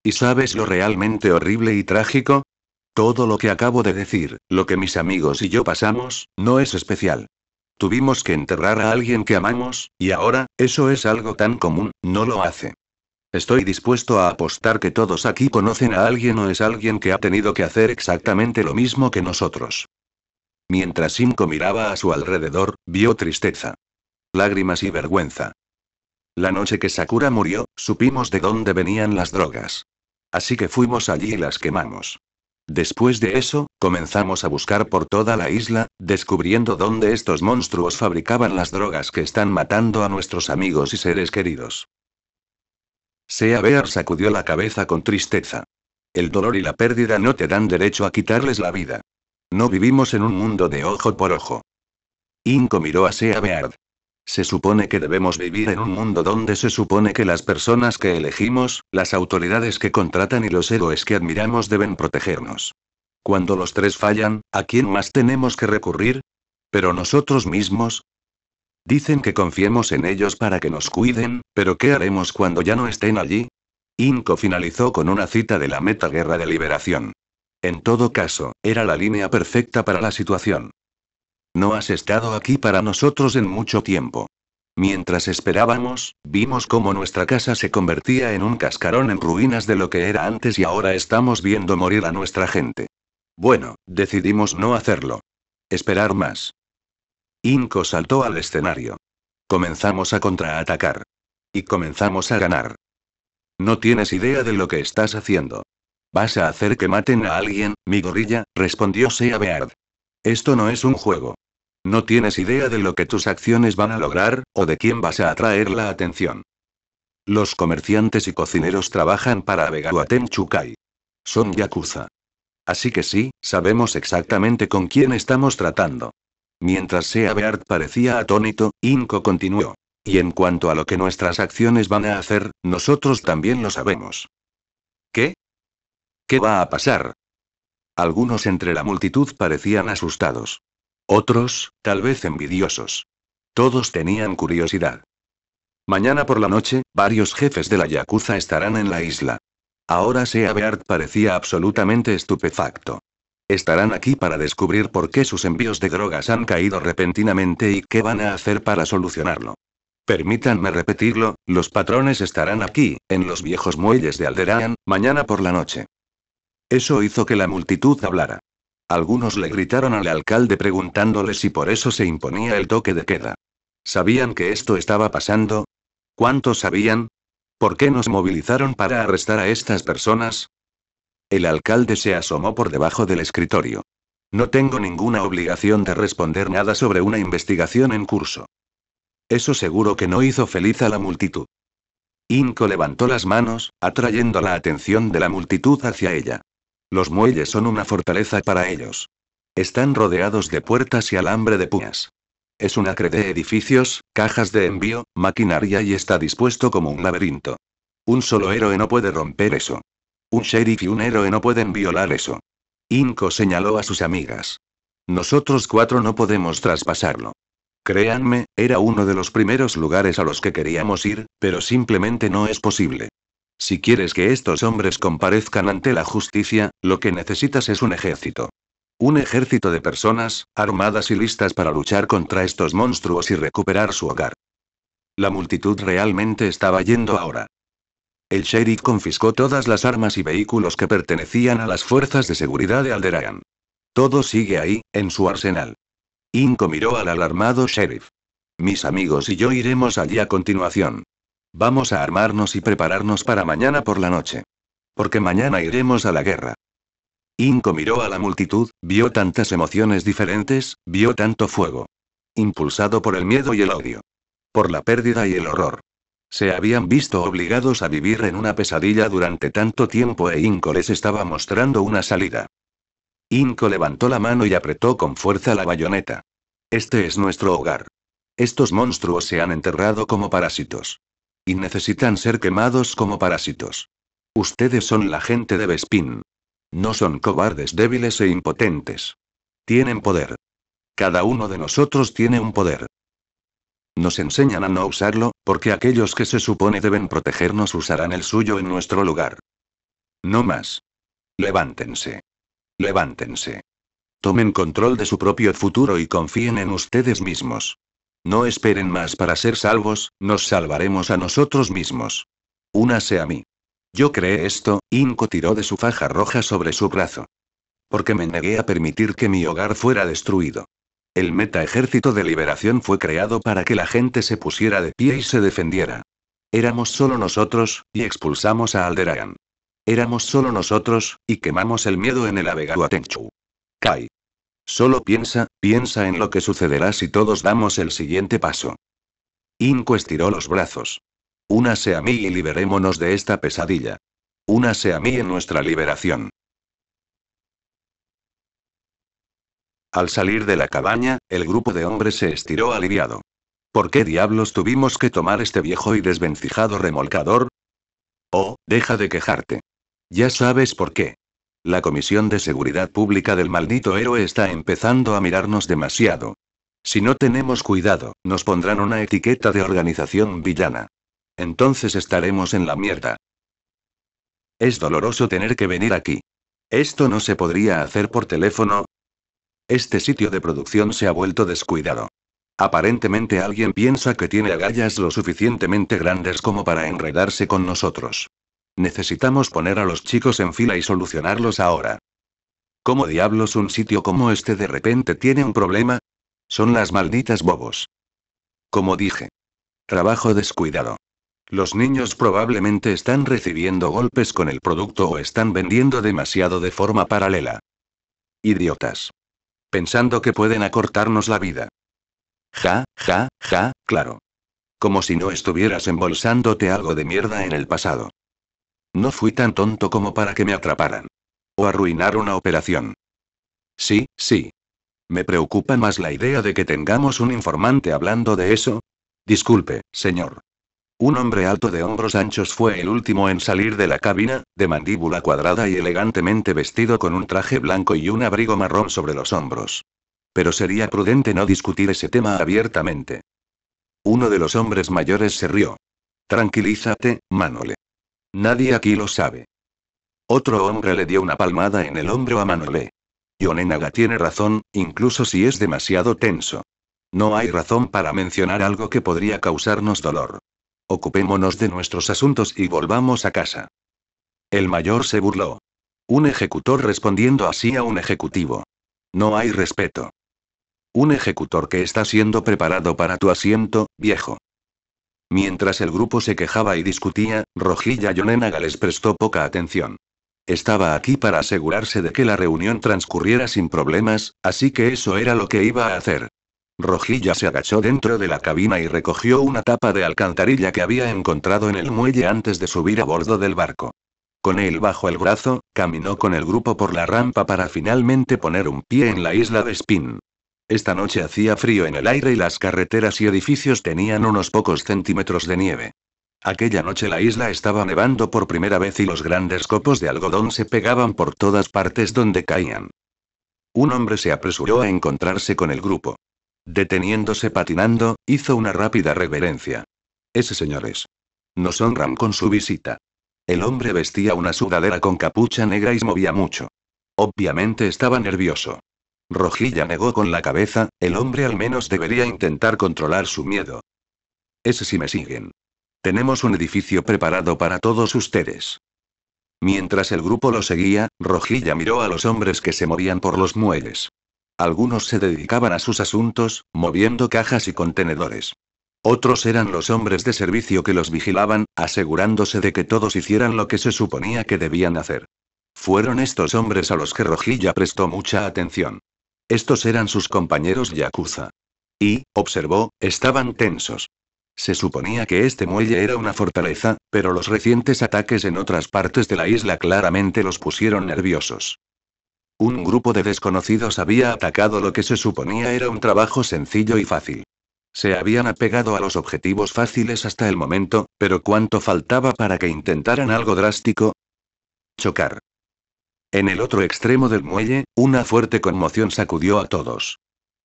¿Y sabes lo realmente horrible y trágico? Todo lo que acabo de decir, lo que mis amigos y yo pasamos, no es especial. Tuvimos que enterrar a alguien que amamos, y ahora, eso es algo tan común, no lo hace. Estoy dispuesto a apostar que todos aquí conocen a alguien o es alguien que ha tenido que hacer exactamente lo mismo que nosotros. Mientras Simco miraba a su alrededor, vio tristeza. Lágrimas y vergüenza. La noche que Sakura murió, supimos de dónde venían las drogas. Así que fuimos allí y las quemamos. Después de eso, comenzamos a buscar por toda la isla, descubriendo dónde estos monstruos fabricaban las drogas que están matando a nuestros amigos y seres queridos. Sea Bear sacudió la cabeza con tristeza. El dolor y la pérdida no te dan derecho a quitarles la vida. No vivimos en un mundo de ojo por ojo. Inco miró a Sea Beard. Se supone que debemos vivir en un mundo donde se supone que las personas que elegimos, las autoridades que contratan y los héroes que admiramos deben protegernos. Cuando los tres fallan, ¿a quién más tenemos que recurrir? ¿Pero nosotros mismos? Dicen que confiemos en ellos para que nos cuiden, pero ¿qué haremos cuando ya no estén allí? Inco finalizó con una cita de la Meta Guerra de Liberación. En todo caso, era la línea perfecta para la situación. No has estado aquí para nosotros en mucho tiempo. Mientras esperábamos, vimos cómo nuestra casa se convertía en un cascarón en ruinas de lo que era antes y ahora estamos viendo morir a nuestra gente. Bueno, decidimos no hacerlo. Esperar más. Inco saltó al escenario. Comenzamos a contraatacar. Y comenzamos a ganar. No tienes idea de lo que estás haciendo. ¿Vas a hacer que maten a alguien, mi gorilla? respondió Sea Esto no es un juego. No tienes idea de lo que tus acciones van a lograr, o de quién vas a atraer la atención. Los comerciantes y cocineros trabajan para a Chukai. Son yakuza. Así que sí, sabemos exactamente con quién estamos tratando. Mientras Sea parecía atónito, Inko continuó. Y en cuanto a lo que nuestras acciones van a hacer, nosotros también lo sabemos. ¿Qué va a pasar? Algunos entre la multitud parecían asustados. Otros, tal vez envidiosos. Todos tenían curiosidad. Mañana por la noche, varios jefes de la Yakuza estarán en la isla. Ahora Sea Beard parecía absolutamente estupefacto. Estarán aquí para descubrir por qué sus envíos de drogas han caído repentinamente y qué van a hacer para solucionarlo. Permítanme repetirlo, los patrones estarán aquí, en los viejos muelles de Alderaan, mañana por la noche. Eso hizo que la multitud hablara. Algunos le gritaron al alcalde preguntándole si por eso se imponía el toque de queda. ¿Sabían que esto estaba pasando? ¿Cuántos sabían? ¿Por qué nos movilizaron para arrestar a estas personas? El alcalde se asomó por debajo del escritorio. No tengo ninguna obligación de responder nada sobre una investigación en curso. Eso seguro que no hizo feliz a la multitud. Inco levantó las manos, atrayendo la atención de la multitud hacia ella. Los muelles son una fortaleza para ellos. Están rodeados de puertas y alambre de puñas. Es un acre de edificios, cajas de envío, maquinaria y está dispuesto como un laberinto. Un solo héroe no puede romper eso. Un sheriff y un héroe no pueden violar eso. Inco señaló a sus amigas. Nosotros cuatro no podemos traspasarlo. Créanme, era uno de los primeros lugares a los que queríamos ir, pero simplemente no es posible. Si quieres que estos hombres comparezcan ante la justicia, lo que necesitas es un ejército. Un ejército de personas, armadas y listas para luchar contra estos monstruos y recuperar su hogar. La multitud realmente estaba yendo ahora. El sheriff confiscó todas las armas y vehículos que pertenecían a las fuerzas de seguridad de Alderan. Todo sigue ahí, en su arsenal. Inco miró al alarmado sheriff. Mis amigos y yo iremos allí a continuación. Vamos a armarnos y prepararnos para mañana por la noche. Porque mañana iremos a la guerra. Inco miró a la multitud, vio tantas emociones diferentes, vio tanto fuego. Impulsado por el miedo y el odio. Por la pérdida y el horror. Se habían visto obligados a vivir en una pesadilla durante tanto tiempo e Inco les estaba mostrando una salida. Inco levantó la mano y apretó con fuerza la bayoneta. Este es nuestro hogar. Estos monstruos se han enterrado como parásitos. Y necesitan ser quemados como parásitos. Ustedes son la gente de Bespin. No son cobardes débiles e impotentes. Tienen poder. Cada uno de nosotros tiene un poder. Nos enseñan a no usarlo, porque aquellos que se supone deben protegernos usarán el suyo en nuestro lugar. No más. Levántense. Levántense. Tomen control de su propio futuro y confíen en ustedes mismos. No esperen más para ser salvos, nos salvaremos a nosotros mismos. Únase a mí. Yo creé esto, Inco tiró de su faja roja sobre su brazo. Porque me negué a permitir que mi hogar fuera destruido. El meta ejército de liberación fue creado para que la gente se pusiera de pie y se defendiera. Éramos solo nosotros, y expulsamos a Alderaan. Éramos solo nosotros, y quemamos el miedo en el Avegaluatenchu. Kai. Solo piensa, piensa en lo que sucederá si todos damos el siguiente paso. Inco estiró los brazos. Únase a mí y liberémonos de esta pesadilla. Únase a mí en nuestra liberación. Al salir de la cabaña, el grupo de hombres se estiró aliviado. ¿Por qué diablos tuvimos que tomar este viejo y desvencijado remolcador? Oh, deja de quejarte. Ya sabes por qué. La Comisión de Seguridad Pública del maldito héroe está empezando a mirarnos demasiado. Si no tenemos cuidado, nos pondrán una etiqueta de organización villana. Entonces estaremos en la mierda. Es doloroso tener que venir aquí. Esto no se podría hacer por teléfono. Este sitio de producción se ha vuelto descuidado. Aparentemente alguien piensa que tiene agallas lo suficientemente grandes como para enredarse con nosotros. Necesitamos poner a los chicos en fila y solucionarlos ahora. ¿Cómo diablos un sitio como este de repente tiene un problema? Son las malditas bobos. Como dije. Trabajo descuidado. Los niños probablemente están recibiendo golpes con el producto o están vendiendo demasiado de forma paralela. Idiotas. Pensando que pueden acortarnos la vida. Ja, ja, ja, claro. Como si no estuvieras embolsándote algo de mierda en el pasado. No fui tan tonto como para que me atraparan. O arruinar una operación. Sí, sí. Me preocupa más la idea de que tengamos un informante hablando de eso. Disculpe, señor. Un hombre alto de hombros anchos fue el último en salir de la cabina, de mandíbula cuadrada y elegantemente vestido con un traje blanco y un abrigo marrón sobre los hombros. Pero sería prudente no discutir ese tema abiertamente. Uno de los hombres mayores se rió. Tranquilízate, Manole. Nadie aquí lo sabe. Otro hombre le dio una palmada en el hombro a Manolé. Yonenaga tiene razón, incluso si es demasiado tenso. No hay razón para mencionar algo que podría causarnos dolor. Ocupémonos de nuestros asuntos y volvamos a casa. El mayor se burló. Un ejecutor respondiendo así a un ejecutivo. No hay respeto. Un ejecutor que está siendo preparado para tu asiento, viejo. Mientras el grupo se quejaba y discutía, Rojilla Yonenaga les prestó poca atención. Estaba aquí para asegurarse de que la reunión transcurriera sin problemas, así que eso era lo que iba a hacer. Rojilla se agachó dentro de la cabina y recogió una tapa de alcantarilla que había encontrado en el muelle antes de subir a bordo del barco. Con él bajo el brazo, caminó con el grupo por la rampa para finalmente poner un pie en la isla de Spin. Esta noche hacía frío en el aire y las carreteras y edificios tenían unos pocos centímetros de nieve. Aquella noche la isla estaba nevando por primera vez y los grandes copos de algodón se pegaban por todas partes donde caían. Un hombre se apresuró a encontrarse con el grupo. Deteniéndose patinando, hizo una rápida reverencia. Ese señores. Nos honran con su visita. El hombre vestía una sudadera con capucha negra y se movía mucho. Obviamente estaba nervioso. Rojilla negó con la cabeza, el hombre al menos debería intentar controlar su miedo. Ese si me siguen. Tenemos un edificio preparado para todos ustedes. Mientras el grupo lo seguía, Rojilla miró a los hombres que se movían por los muelles. Algunos se dedicaban a sus asuntos, moviendo cajas y contenedores. Otros eran los hombres de servicio que los vigilaban, asegurándose de que todos hicieran lo que se suponía que debían hacer. Fueron estos hombres a los que Rojilla prestó mucha atención. Estos eran sus compañeros Yakuza. Y, observó, estaban tensos. Se suponía que este muelle era una fortaleza, pero los recientes ataques en otras partes de la isla claramente los pusieron nerviosos. Un grupo de desconocidos había atacado lo que se suponía era un trabajo sencillo y fácil. Se habían apegado a los objetivos fáciles hasta el momento, pero ¿cuánto faltaba para que intentaran algo drástico? Chocar. En el otro extremo del muelle, una fuerte conmoción sacudió a todos.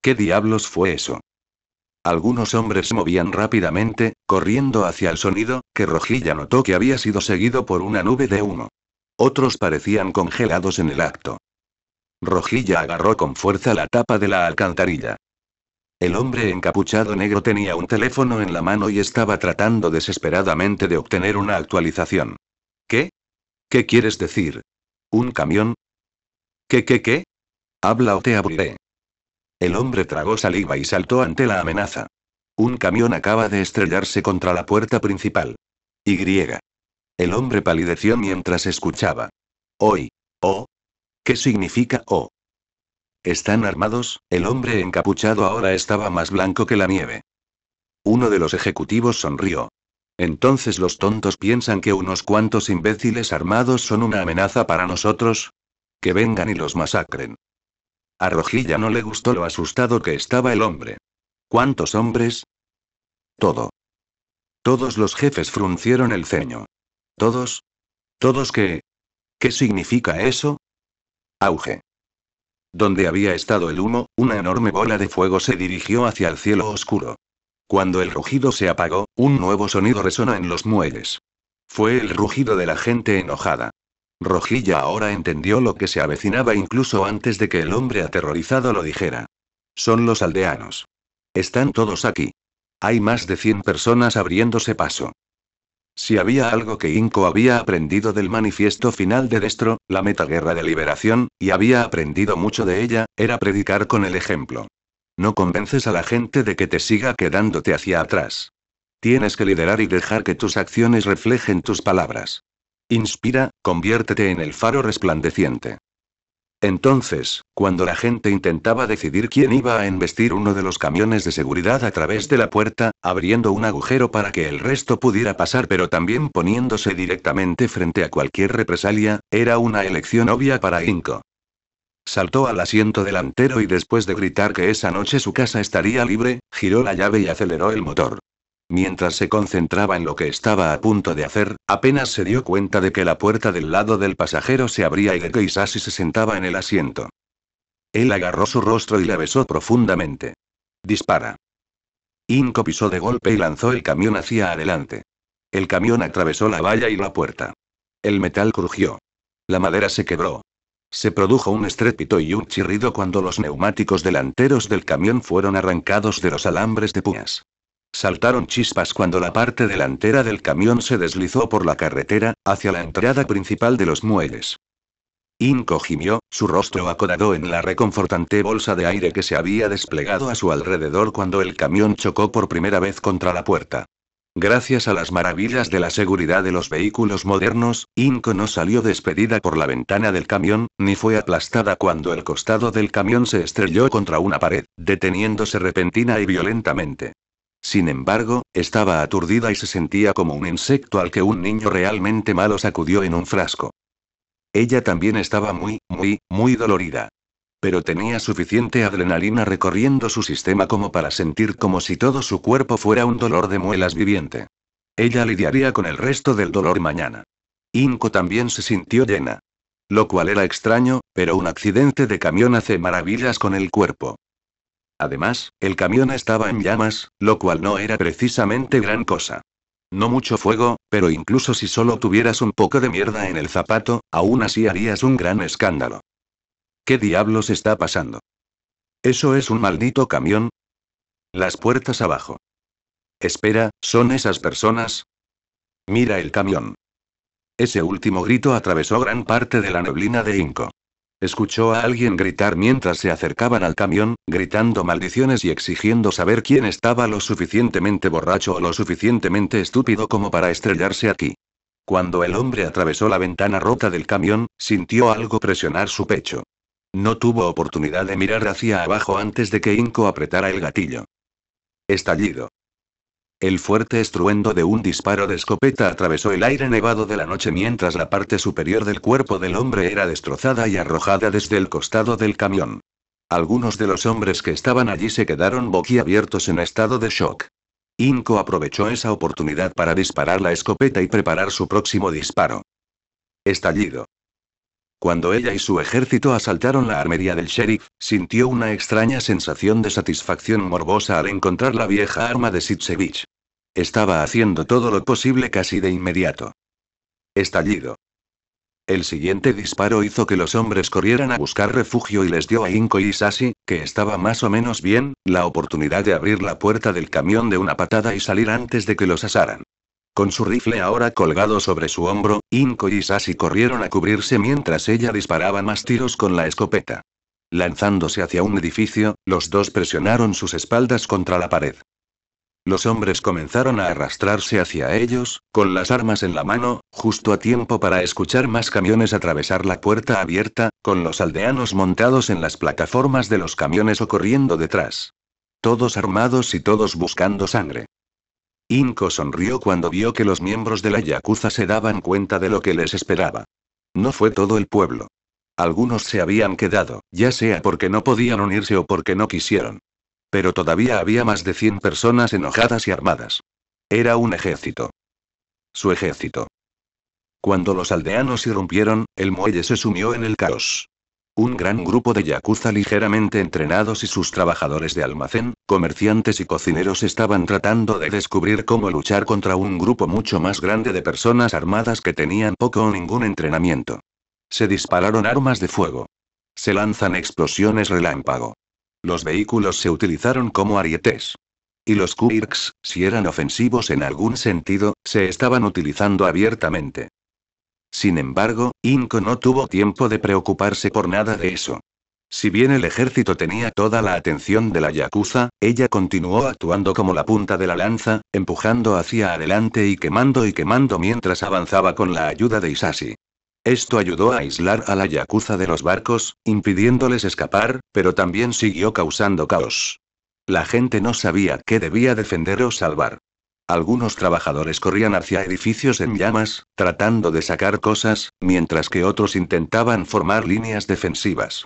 ¿Qué diablos fue eso? Algunos hombres movían rápidamente, corriendo hacia el sonido, que Rojilla notó que había sido seguido por una nube de humo. Otros parecían congelados en el acto. Rojilla agarró con fuerza la tapa de la alcantarilla. El hombre encapuchado negro tenía un teléfono en la mano y estaba tratando desesperadamente de obtener una actualización. ¿Qué? ¿Qué quieres decir? ¿Un camión? ¿Qué, qué, qué? Habla o te abriré. El hombre tragó saliva y saltó ante la amenaza. Un camión acaba de estrellarse contra la puerta principal. Y. El hombre palideció mientras escuchaba. Hoy. ¿O? Oh. ¿Qué significa O? Oh? Están armados, el hombre encapuchado ahora estaba más blanco que la nieve. Uno de los ejecutivos sonrió. Entonces los tontos piensan que unos cuantos imbéciles armados son una amenaza para nosotros. Que vengan y los masacren. A Rojilla no le gustó lo asustado que estaba el hombre. ¿Cuántos hombres? Todo. Todos los jefes fruncieron el ceño. ¿Todos? ¿Todos qué? ¿Qué significa eso? Auge. Donde había estado el humo, una enorme bola de fuego se dirigió hacia el cielo oscuro. Cuando el rugido se apagó, un nuevo sonido resona en los muelles. Fue el rugido de la gente enojada. Rojilla ahora entendió lo que se avecinaba incluso antes de que el hombre aterrorizado lo dijera. Son los aldeanos. Están todos aquí. Hay más de 100 personas abriéndose paso. Si había algo que Inco había aprendido del manifiesto final de Destro, la metaguerra de liberación, y había aprendido mucho de ella, era predicar con el ejemplo. No convences a la gente de que te siga quedándote hacia atrás. Tienes que liderar y dejar que tus acciones reflejen tus palabras. Inspira, conviértete en el faro resplandeciente. Entonces, cuando la gente intentaba decidir quién iba a embestir uno de los camiones de seguridad a través de la puerta, abriendo un agujero para que el resto pudiera pasar pero también poniéndose directamente frente a cualquier represalia, era una elección obvia para Inco. Saltó al asiento delantero y después de gritar que esa noche su casa estaría libre, giró la llave y aceleró el motor. Mientras se concentraba en lo que estaba a punto de hacer, apenas se dio cuenta de que la puerta del lado del pasajero se abría y de que Isasi se sentaba en el asiento. Él agarró su rostro y la besó profundamente. Dispara. Inco pisó de golpe y lanzó el camión hacia adelante. El camión atravesó la valla y la puerta. El metal crujió. La madera se quebró. Se produjo un estrépito y un chirrido cuando los neumáticos delanteros del camión fueron arrancados de los alambres de puñas. Saltaron chispas cuando la parte delantera del camión se deslizó por la carretera, hacia la entrada principal de los muelles. Inco gimió, su rostro acodado en la reconfortante bolsa de aire que se había desplegado a su alrededor cuando el camión chocó por primera vez contra la puerta. Gracias a las maravillas de la seguridad de los vehículos modernos, Inko no salió despedida por la ventana del camión, ni fue aplastada cuando el costado del camión se estrelló contra una pared, deteniéndose repentina y violentamente. Sin embargo, estaba aturdida y se sentía como un insecto al que un niño realmente malo sacudió en un frasco. Ella también estaba muy, muy, muy dolorida pero tenía suficiente adrenalina recorriendo su sistema como para sentir como si todo su cuerpo fuera un dolor de muelas viviente. Ella lidiaría con el resto del dolor mañana. Inco también se sintió llena. Lo cual era extraño, pero un accidente de camión hace maravillas con el cuerpo. Además, el camión estaba en llamas, lo cual no era precisamente gran cosa. No mucho fuego, pero incluso si solo tuvieras un poco de mierda en el zapato, aún así harías un gran escándalo. ¿Qué diablos está pasando? ¿Eso es un maldito camión? Las puertas abajo. Espera, ¿son esas personas? Mira el camión. Ese último grito atravesó gran parte de la neblina de Inco. Escuchó a alguien gritar mientras se acercaban al camión, gritando maldiciones y exigiendo saber quién estaba lo suficientemente borracho o lo suficientemente estúpido como para estrellarse aquí. Cuando el hombre atravesó la ventana rota del camión, sintió algo presionar su pecho. No tuvo oportunidad de mirar hacia abajo antes de que Inco apretara el gatillo. Estallido. El fuerte estruendo de un disparo de escopeta atravesó el aire nevado de la noche mientras la parte superior del cuerpo del hombre era destrozada y arrojada desde el costado del camión. Algunos de los hombres que estaban allí se quedaron boquiabiertos en estado de shock. Inco aprovechó esa oportunidad para disparar la escopeta y preparar su próximo disparo. Estallido. Cuando ella y su ejército asaltaron la armería del sheriff, sintió una extraña sensación de satisfacción morbosa al encontrar la vieja arma de Sitsevich. Estaba haciendo todo lo posible casi de inmediato. Estallido. El siguiente disparo hizo que los hombres corrieran a buscar refugio y les dio a Inko y Sasi, que estaba más o menos bien, la oportunidad de abrir la puerta del camión de una patada y salir antes de que los asaran. Con su rifle ahora colgado sobre su hombro, Inko y Sasi corrieron a cubrirse mientras ella disparaba más tiros con la escopeta. Lanzándose hacia un edificio, los dos presionaron sus espaldas contra la pared. Los hombres comenzaron a arrastrarse hacia ellos, con las armas en la mano, justo a tiempo para escuchar más camiones atravesar la puerta abierta, con los aldeanos montados en las plataformas de los camiones o corriendo detrás. Todos armados y todos buscando sangre. Inko sonrió cuando vio que los miembros de la Yakuza se daban cuenta de lo que les esperaba. No fue todo el pueblo. Algunos se habían quedado, ya sea porque no podían unirse o porque no quisieron. Pero todavía había más de 100 personas enojadas y armadas. Era un ejército. Su ejército. Cuando los aldeanos irrumpieron, el muelle se sumió en el caos. Un gran grupo de yakuza ligeramente entrenados y sus trabajadores de almacén, comerciantes y cocineros estaban tratando de descubrir cómo luchar contra un grupo mucho más grande de personas armadas que tenían poco o ningún entrenamiento. Se dispararon armas de fuego. Se lanzan explosiones relámpago. Los vehículos se utilizaron como arietes. Y los Quirks, si eran ofensivos en algún sentido, se estaban utilizando abiertamente. Sin embargo, Inko no tuvo tiempo de preocuparse por nada de eso. Si bien el ejército tenía toda la atención de la Yakuza, ella continuó actuando como la punta de la lanza, empujando hacia adelante y quemando y quemando mientras avanzaba con la ayuda de Isashi. Esto ayudó a aislar a la Yakuza de los barcos, impidiéndoles escapar, pero también siguió causando caos. La gente no sabía qué debía defender o salvar. Algunos trabajadores corrían hacia edificios en llamas, tratando de sacar cosas, mientras que otros intentaban formar líneas defensivas.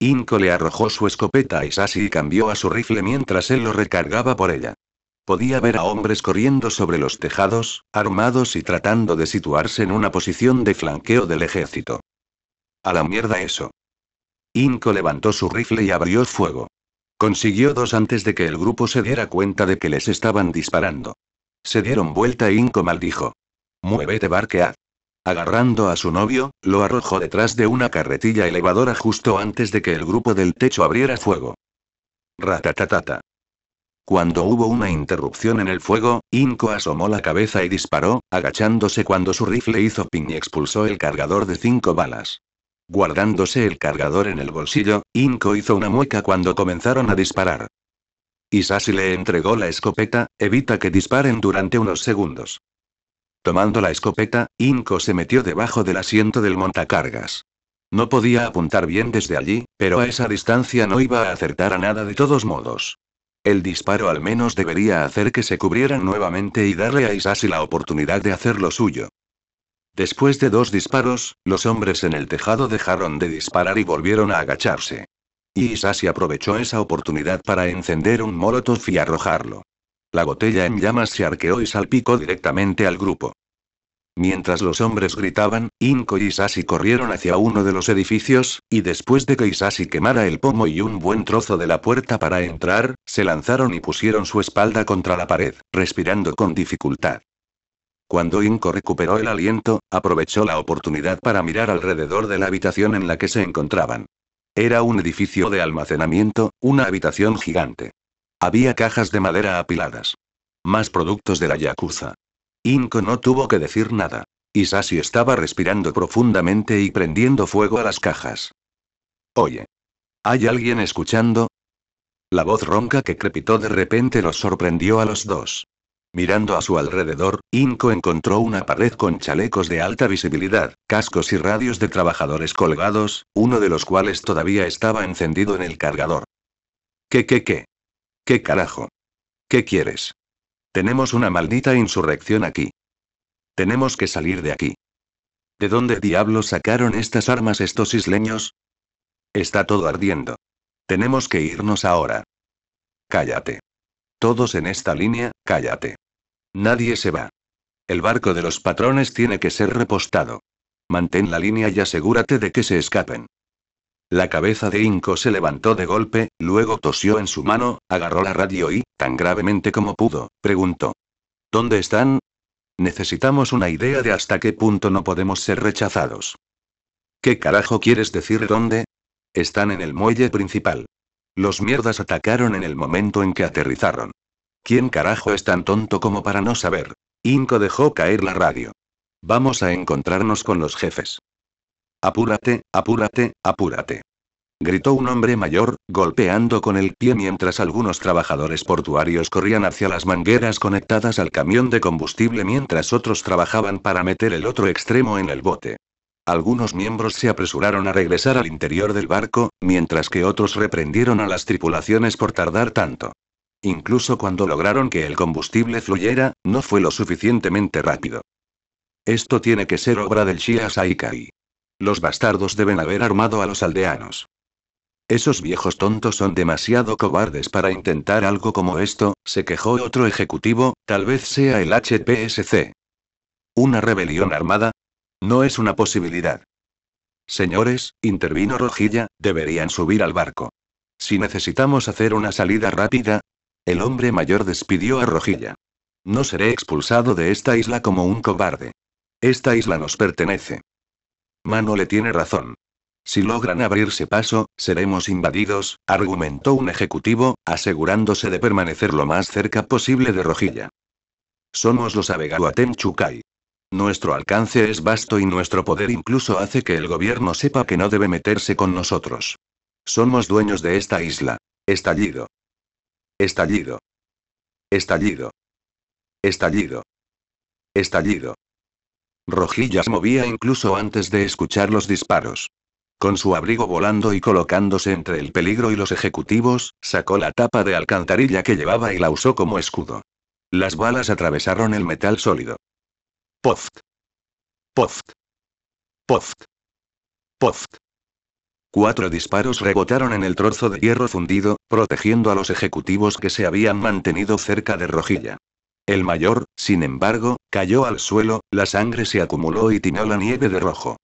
Inco le arrojó su escopeta a Isasi y cambió a su rifle mientras él lo recargaba por ella. Podía ver a hombres corriendo sobre los tejados, armados y tratando de situarse en una posición de flanqueo del ejército. A la mierda eso. Inco levantó su rifle y abrió fuego. Consiguió dos antes de que el grupo se diera cuenta de que les estaban disparando. Se dieron vuelta e Inco maldijo. Muévete Barquead. Agarrando a su novio, lo arrojó detrás de una carretilla elevadora justo antes de que el grupo del techo abriera fuego. Ratatatata. Cuando hubo una interrupción en el fuego, Inco asomó la cabeza y disparó, agachándose cuando su rifle hizo ping y expulsó el cargador de cinco balas. Guardándose el cargador en el bolsillo, Inco hizo una mueca cuando comenzaron a disparar. Isasi le entregó la escopeta, evita que disparen durante unos segundos. Tomando la escopeta, Inco se metió debajo del asiento del montacargas. No podía apuntar bien desde allí, pero a esa distancia no iba a acertar a nada de todos modos. El disparo al menos debería hacer que se cubrieran nuevamente y darle a Isasi la oportunidad de hacer lo suyo. Después de dos disparos, los hombres en el tejado dejaron de disparar y volvieron a agacharse. Y Isasi aprovechó esa oportunidad para encender un molotov y arrojarlo. La botella en llamas se arqueó y salpicó directamente al grupo. Mientras los hombres gritaban, Inko y Isasi corrieron hacia uno de los edificios, y después de que Isasi quemara el pomo y un buen trozo de la puerta para entrar, se lanzaron y pusieron su espalda contra la pared, respirando con dificultad. Cuando Inko recuperó el aliento, aprovechó la oportunidad para mirar alrededor de la habitación en la que se encontraban. Era un edificio de almacenamiento, una habitación gigante. Había cajas de madera apiladas. Más productos de la Yakuza. Inko no tuvo que decir nada. Isashi estaba respirando profundamente y prendiendo fuego a las cajas. Oye. ¿Hay alguien escuchando? La voz ronca que crepitó de repente los sorprendió a los dos. Mirando a su alrededor, Inco encontró una pared con chalecos de alta visibilidad, cascos y radios de trabajadores colgados, uno de los cuales todavía estaba encendido en el cargador. ¿Qué, qué, qué? ¿Qué carajo? ¿Qué quieres? Tenemos una maldita insurrección aquí. Tenemos que salir de aquí. ¿De dónde diablos sacaron estas armas estos isleños? Está todo ardiendo. Tenemos que irnos ahora. Cállate. Todos en esta línea, cállate. Nadie se va. El barco de los patrones tiene que ser repostado. Mantén la línea y asegúrate de que se escapen. La cabeza de Inco se levantó de golpe, luego tosió en su mano, agarró la radio y, tan gravemente como pudo, preguntó. ¿Dónde están? Necesitamos una idea de hasta qué punto no podemos ser rechazados. ¿Qué carajo quieres decir dónde? Están en el muelle principal. Los mierdas atacaron en el momento en que aterrizaron. ¿Quién carajo es tan tonto como para no saber? Inco dejó caer la radio. Vamos a encontrarnos con los jefes. Apúrate, apúrate, apúrate. Gritó un hombre mayor, golpeando con el pie mientras algunos trabajadores portuarios corrían hacia las mangueras conectadas al camión de combustible mientras otros trabajaban para meter el otro extremo en el bote. Algunos miembros se apresuraron a regresar al interior del barco, mientras que otros reprendieron a las tripulaciones por tardar tanto. Incluso cuando lograron que el combustible fluyera, no fue lo suficientemente rápido. Esto tiene que ser obra del Shia Saikai. Los bastardos deben haber armado a los aldeanos. Esos viejos tontos son demasiado cobardes para intentar algo como esto, se quejó otro ejecutivo, tal vez sea el HPSC. Una rebelión armada, no es una posibilidad. Señores, intervino Rojilla, deberían subir al barco. Si necesitamos hacer una salida rápida. El hombre mayor despidió a Rojilla. No seré expulsado de esta isla como un cobarde. Esta isla nos pertenece. Mano le tiene razón. Si logran abrirse paso, seremos invadidos, argumentó un ejecutivo, asegurándose de permanecer lo más cerca posible de Rojilla. Somos los Abegawatem Chukai. Nuestro alcance es vasto y nuestro poder incluso hace que el gobierno sepa que no debe meterse con nosotros. Somos dueños de esta isla. Estallido. Estallido. Estallido. Estallido. Estallido. Rojillas movía incluso antes de escuchar los disparos. Con su abrigo volando y colocándose entre el peligro y los ejecutivos, sacó la tapa de alcantarilla que llevaba y la usó como escudo. Las balas atravesaron el metal sólido. Post. Post. Post. Post. Cuatro disparos rebotaron en el trozo de hierro fundido, protegiendo a los ejecutivos que se habían mantenido cerca de Rojilla. El mayor, sin embargo, cayó al suelo, la sangre se acumuló y tiñó la nieve de rojo.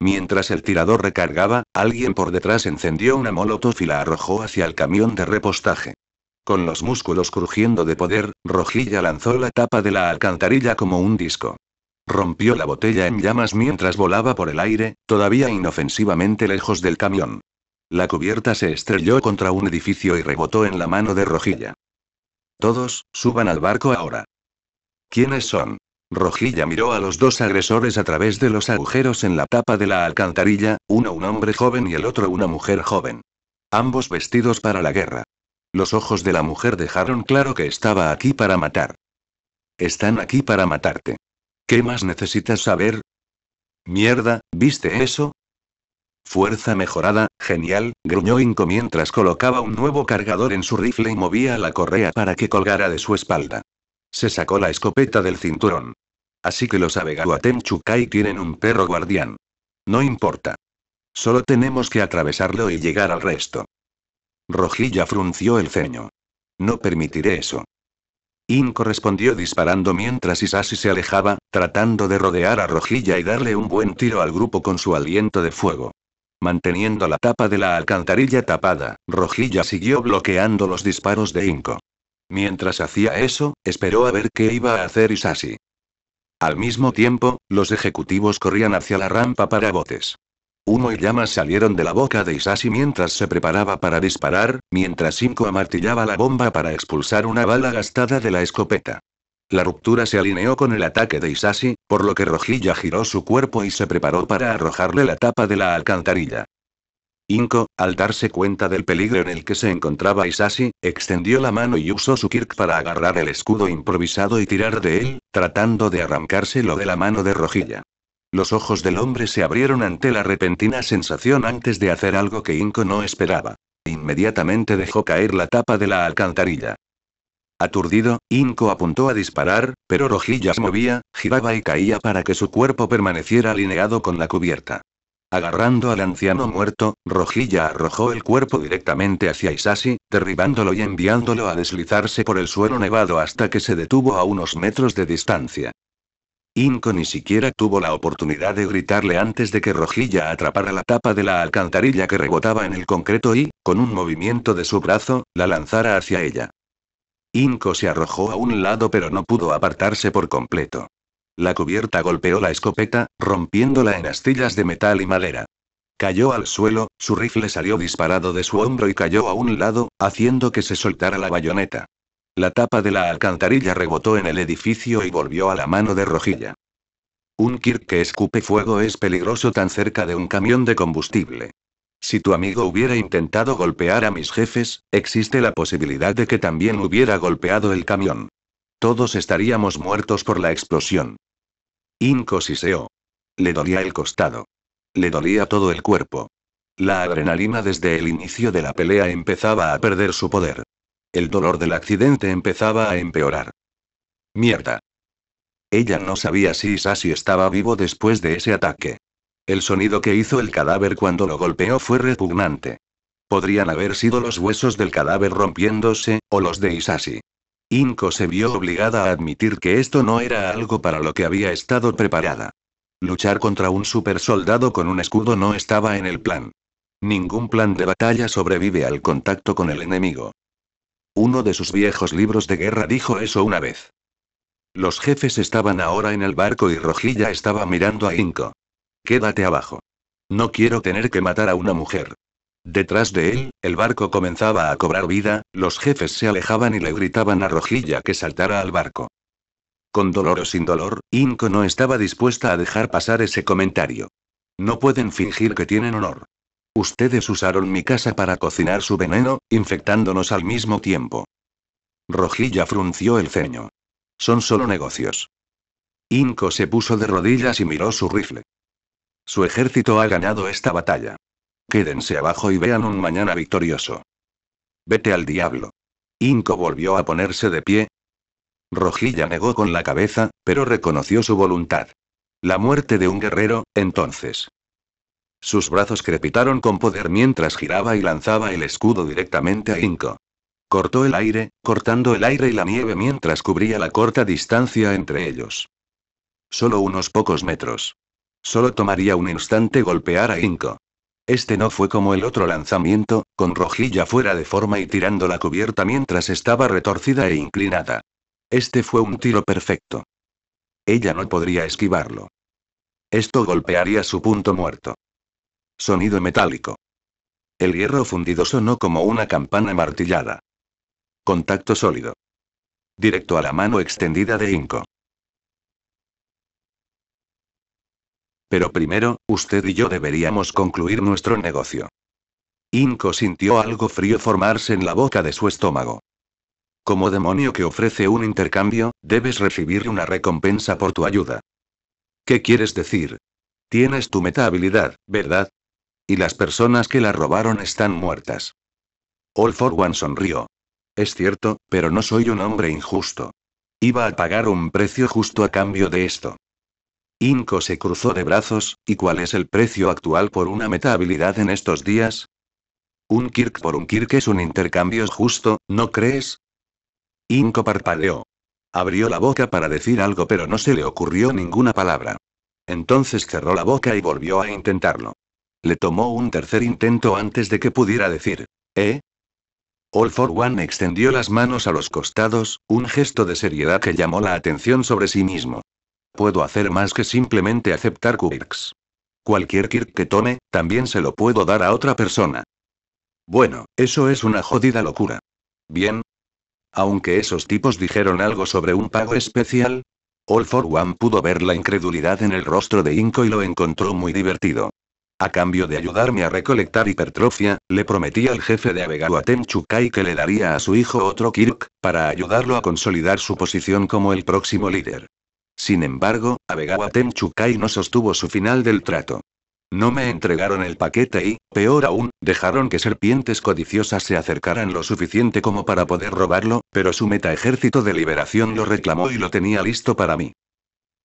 Mientras el tirador recargaba, alguien por detrás encendió una molotov y la arrojó hacia el camión de repostaje. Con los músculos crujiendo de poder, Rojilla lanzó la tapa de la alcantarilla como un disco. Rompió la botella en llamas mientras volaba por el aire, todavía inofensivamente lejos del camión. La cubierta se estrelló contra un edificio y rebotó en la mano de Rojilla. Todos, suban al barco ahora. ¿Quiénes son? Rojilla miró a los dos agresores a través de los agujeros en la tapa de la alcantarilla, uno un hombre joven y el otro una mujer joven. Ambos vestidos para la guerra. Los ojos de la mujer dejaron claro que estaba aquí para matar. Están aquí para matarte. ¿Qué más necesitas saber? Mierda, ¿viste eso? Fuerza mejorada, genial, gruñó Inco mientras colocaba un nuevo cargador en su rifle y movía la correa para que colgara de su espalda. Se sacó la escopeta del cinturón. Así que los Abegawatem Chukai tienen un perro guardián. No importa. Solo tenemos que atravesarlo y llegar al resto. Rojilla frunció el ceño. No permitiré eso. Inco respondió disparando mientras Isasi se alejaba, tratando de rodear a Rojilla y darle un buen tiro al grupo con su aliento de fuego. Manteniendo la tapa de la alcantarilla tapada, Rojilla siguió bloqueando los disparos de Inco. Mientras hacía eso, esperó a ver qué iba a hacer Isasi. Al mismo tiempo, los ejecutivos corrían hacia la rampa para botes. Humo y llamas salieron de la boca de Isashi mientras se preparaba para disparar, mientras Inko amartillaba la bomba para expulsar una bala gastada de la escopeta. La ruptura se alineó con el ataque de Isashi, por lo que Rojilla giró su cuerpo y se preparó para arrojarle la tapa de la alcantarilla. Inko, al darse cuenta del peligro en el que se encontraba Isashi, extendió la mano y usó su kirk para agarrar el escudo improvisado y tirar de él, tratando de arrancárselo de la mano de Rojilla. Los ojos del hombre se abrieron ante la repentina sensación antes de hacer algo que Inko no esperaba. Inmediatamente dejó caer la tapa de la alcantarilla. Aturdido, Inko apuntó a disparar, pero Rojillas movía, giraba y caía para que su cuerpo permaneciera alineado con la cubierta. Agarrando al anciano muerto, Rojilla arrojó el cuerpo directamente hacia Isasi, derribándolo y enviándolo a deslizarse por el suelo nevado hasta que se detuvo a unos metros de distancia. Inco ni siquiera tuvo la oportunidad de gritarle antes de que Rojilla atrapara la tapa de la alcantarilla que rebotaba en el concreto y, con un movimiento de su brazo, la lanzara hacia ella. Inco se arrojó a un lado pero no pudo apartarse por completo. La cubierta golpeó la escopeta, rompiéndola en astillas de metal y madera. Cayó al suelo, su rifle salió disparado de su hombro y cayó a un lado, haciendo que se soltara la bayoneta. La tapa de la alcantarilla rebotó en el edificio y volvió a la mano de Rojilla. Un Kirk que escupe fuego es peligroso tan cerca de un camión de combustible. Si tu amigo hubiera intentado golpear a mis jefes, existe la posibilidad de que también hubiera golpeado el camión. Todos estaríamos muertos por la explosión. Inco siseó. Le dolía el costado. Le dolía todo el cuerpo. La adrenalina desde el inicio de la pelea empezaba a perder su poder. El dolor del accidente empezaba a empeorar. Mierda. Ella no sabía si Isashi estaba vivo después de ese ataque. El sonido que hizo el cadáver cuando lo golpeó fue repugnante. Podrían haber sido los huesos del cadáver rompiéndose, o los de Isasi. Inko se vio obligada a admitir que esto no era algo para lo que había estado preparada. Luchar contra un supersoldado con un escudo no estaba en el plan. Ningún plan de batalla sobrevive al contacto con el enemigo. Uno de sus viejos libros de guerra dijo eso una vez. Los jefes estaban ahora en el barco y Rojilla estaba mirando a Inko. Quédate abajo. No quiero tener que matar a una mujer. Detrás de él, el barco comenzaba a cobrar vida, los jefes se alejaban y le gritaban a Rojilla que saltara al barco. Con dolor o sin dolor, Inko no estaba dispuesta a dejar pasar ese comentario. No pueden fingir que tienen honor. Ustedes usaron mi casa para cocinar su veneno, infectándonos al mismo tiempo. Rojilla frunció el ceño. Son solo negocios. Inco se puso de rodillas y miró su rifle. Su ejército ha ganado esta batalla. Quédense abajo y vean un mañana victorioso. Vete al diablo. Inco volvió a ponerse de pie. Rojilla negó con la cabeza, pero reconoció su voluntad. La muerte de un guerrero, entonces, sus brazos crepitaron con poder mientras giraba y lanzaba el escudo directamente a Inko. Cortó el aire, cortando el aire y la nieve mientras cubría la corta distancia entre ellos. Solo unos pocos metros. Solo tomaría un instante golpear a Inko. Este no fue como el otro lanzamiento, con rojilla fuera de forma y tirando la cubierta mientras estaba retorcida e inclinada. Este fue un tiro perfecto. Ella no podría esquivarlo. Esto golpearía su punto muerto. Sonido metálico. El hierro fundido sonó como una campana martillada. Contacto sólido. Directo a la mano extendida de Inco. Pero primero, usted y yo deberíamos concluir nuestro negocio. Inco sintió algo frío formarse en la boca de su estómago. Como demonio que ofrece un intercambio, debes recibir una recompensa por tu ayuda. ¿Qué quieres decir? Tienes tu meta habilidad, ¿verdad? Y las personas que la robaron están muertas. All for One sonrió. Es cierto, pero no soy un hombre injusto. Iba a pagar un precio justo a cambio de esto. Inco se cruzó de brazos, ¿y cuál es el precio actual por una meta-habilidad en estos días? Un Kirk por un Kirk es un intercambio justo, ¿no crees? Inco parpadeó. Abrió la boca para decir algo pero no se le ocurrió ninguna palabra. Entonces cerró la boca y volvió a intentarlo. Le tomó un tercer intento antes de que pudiera decir, ¿eh? All for One extendió las manos a los costados, un gesto de seriedad que llamó la atención sobre sí mismo. Puedo hacer más que simplemente aceptar quirks. Cualquier kirk que tome, también se lo puedo dar a otra persona. Bueno, eso es una jodida locura. Bien. Aunque esos tipos dijeron algo sobre un pago especial, All for One pudo ver la incredulidad en el rostro de Inko y lo encontró muy divertido. A cambio de ayudarme a recolectar hipertrofia, le prometí al jefe de Atem Chukai que le daría a su hijo otro Kirk, para ayudarlo a consolidar su posición como el próximo líder. Sin embargo, Atem Chukai no sostuvo su final del trato. No me entregaron el paquete y, peor aún, dejaron que serpientes codiciosas se acercaran lo suficiente como para poder robarlo, pero su meta ejército de liberación lo reclamó y lo tenía listo para mí.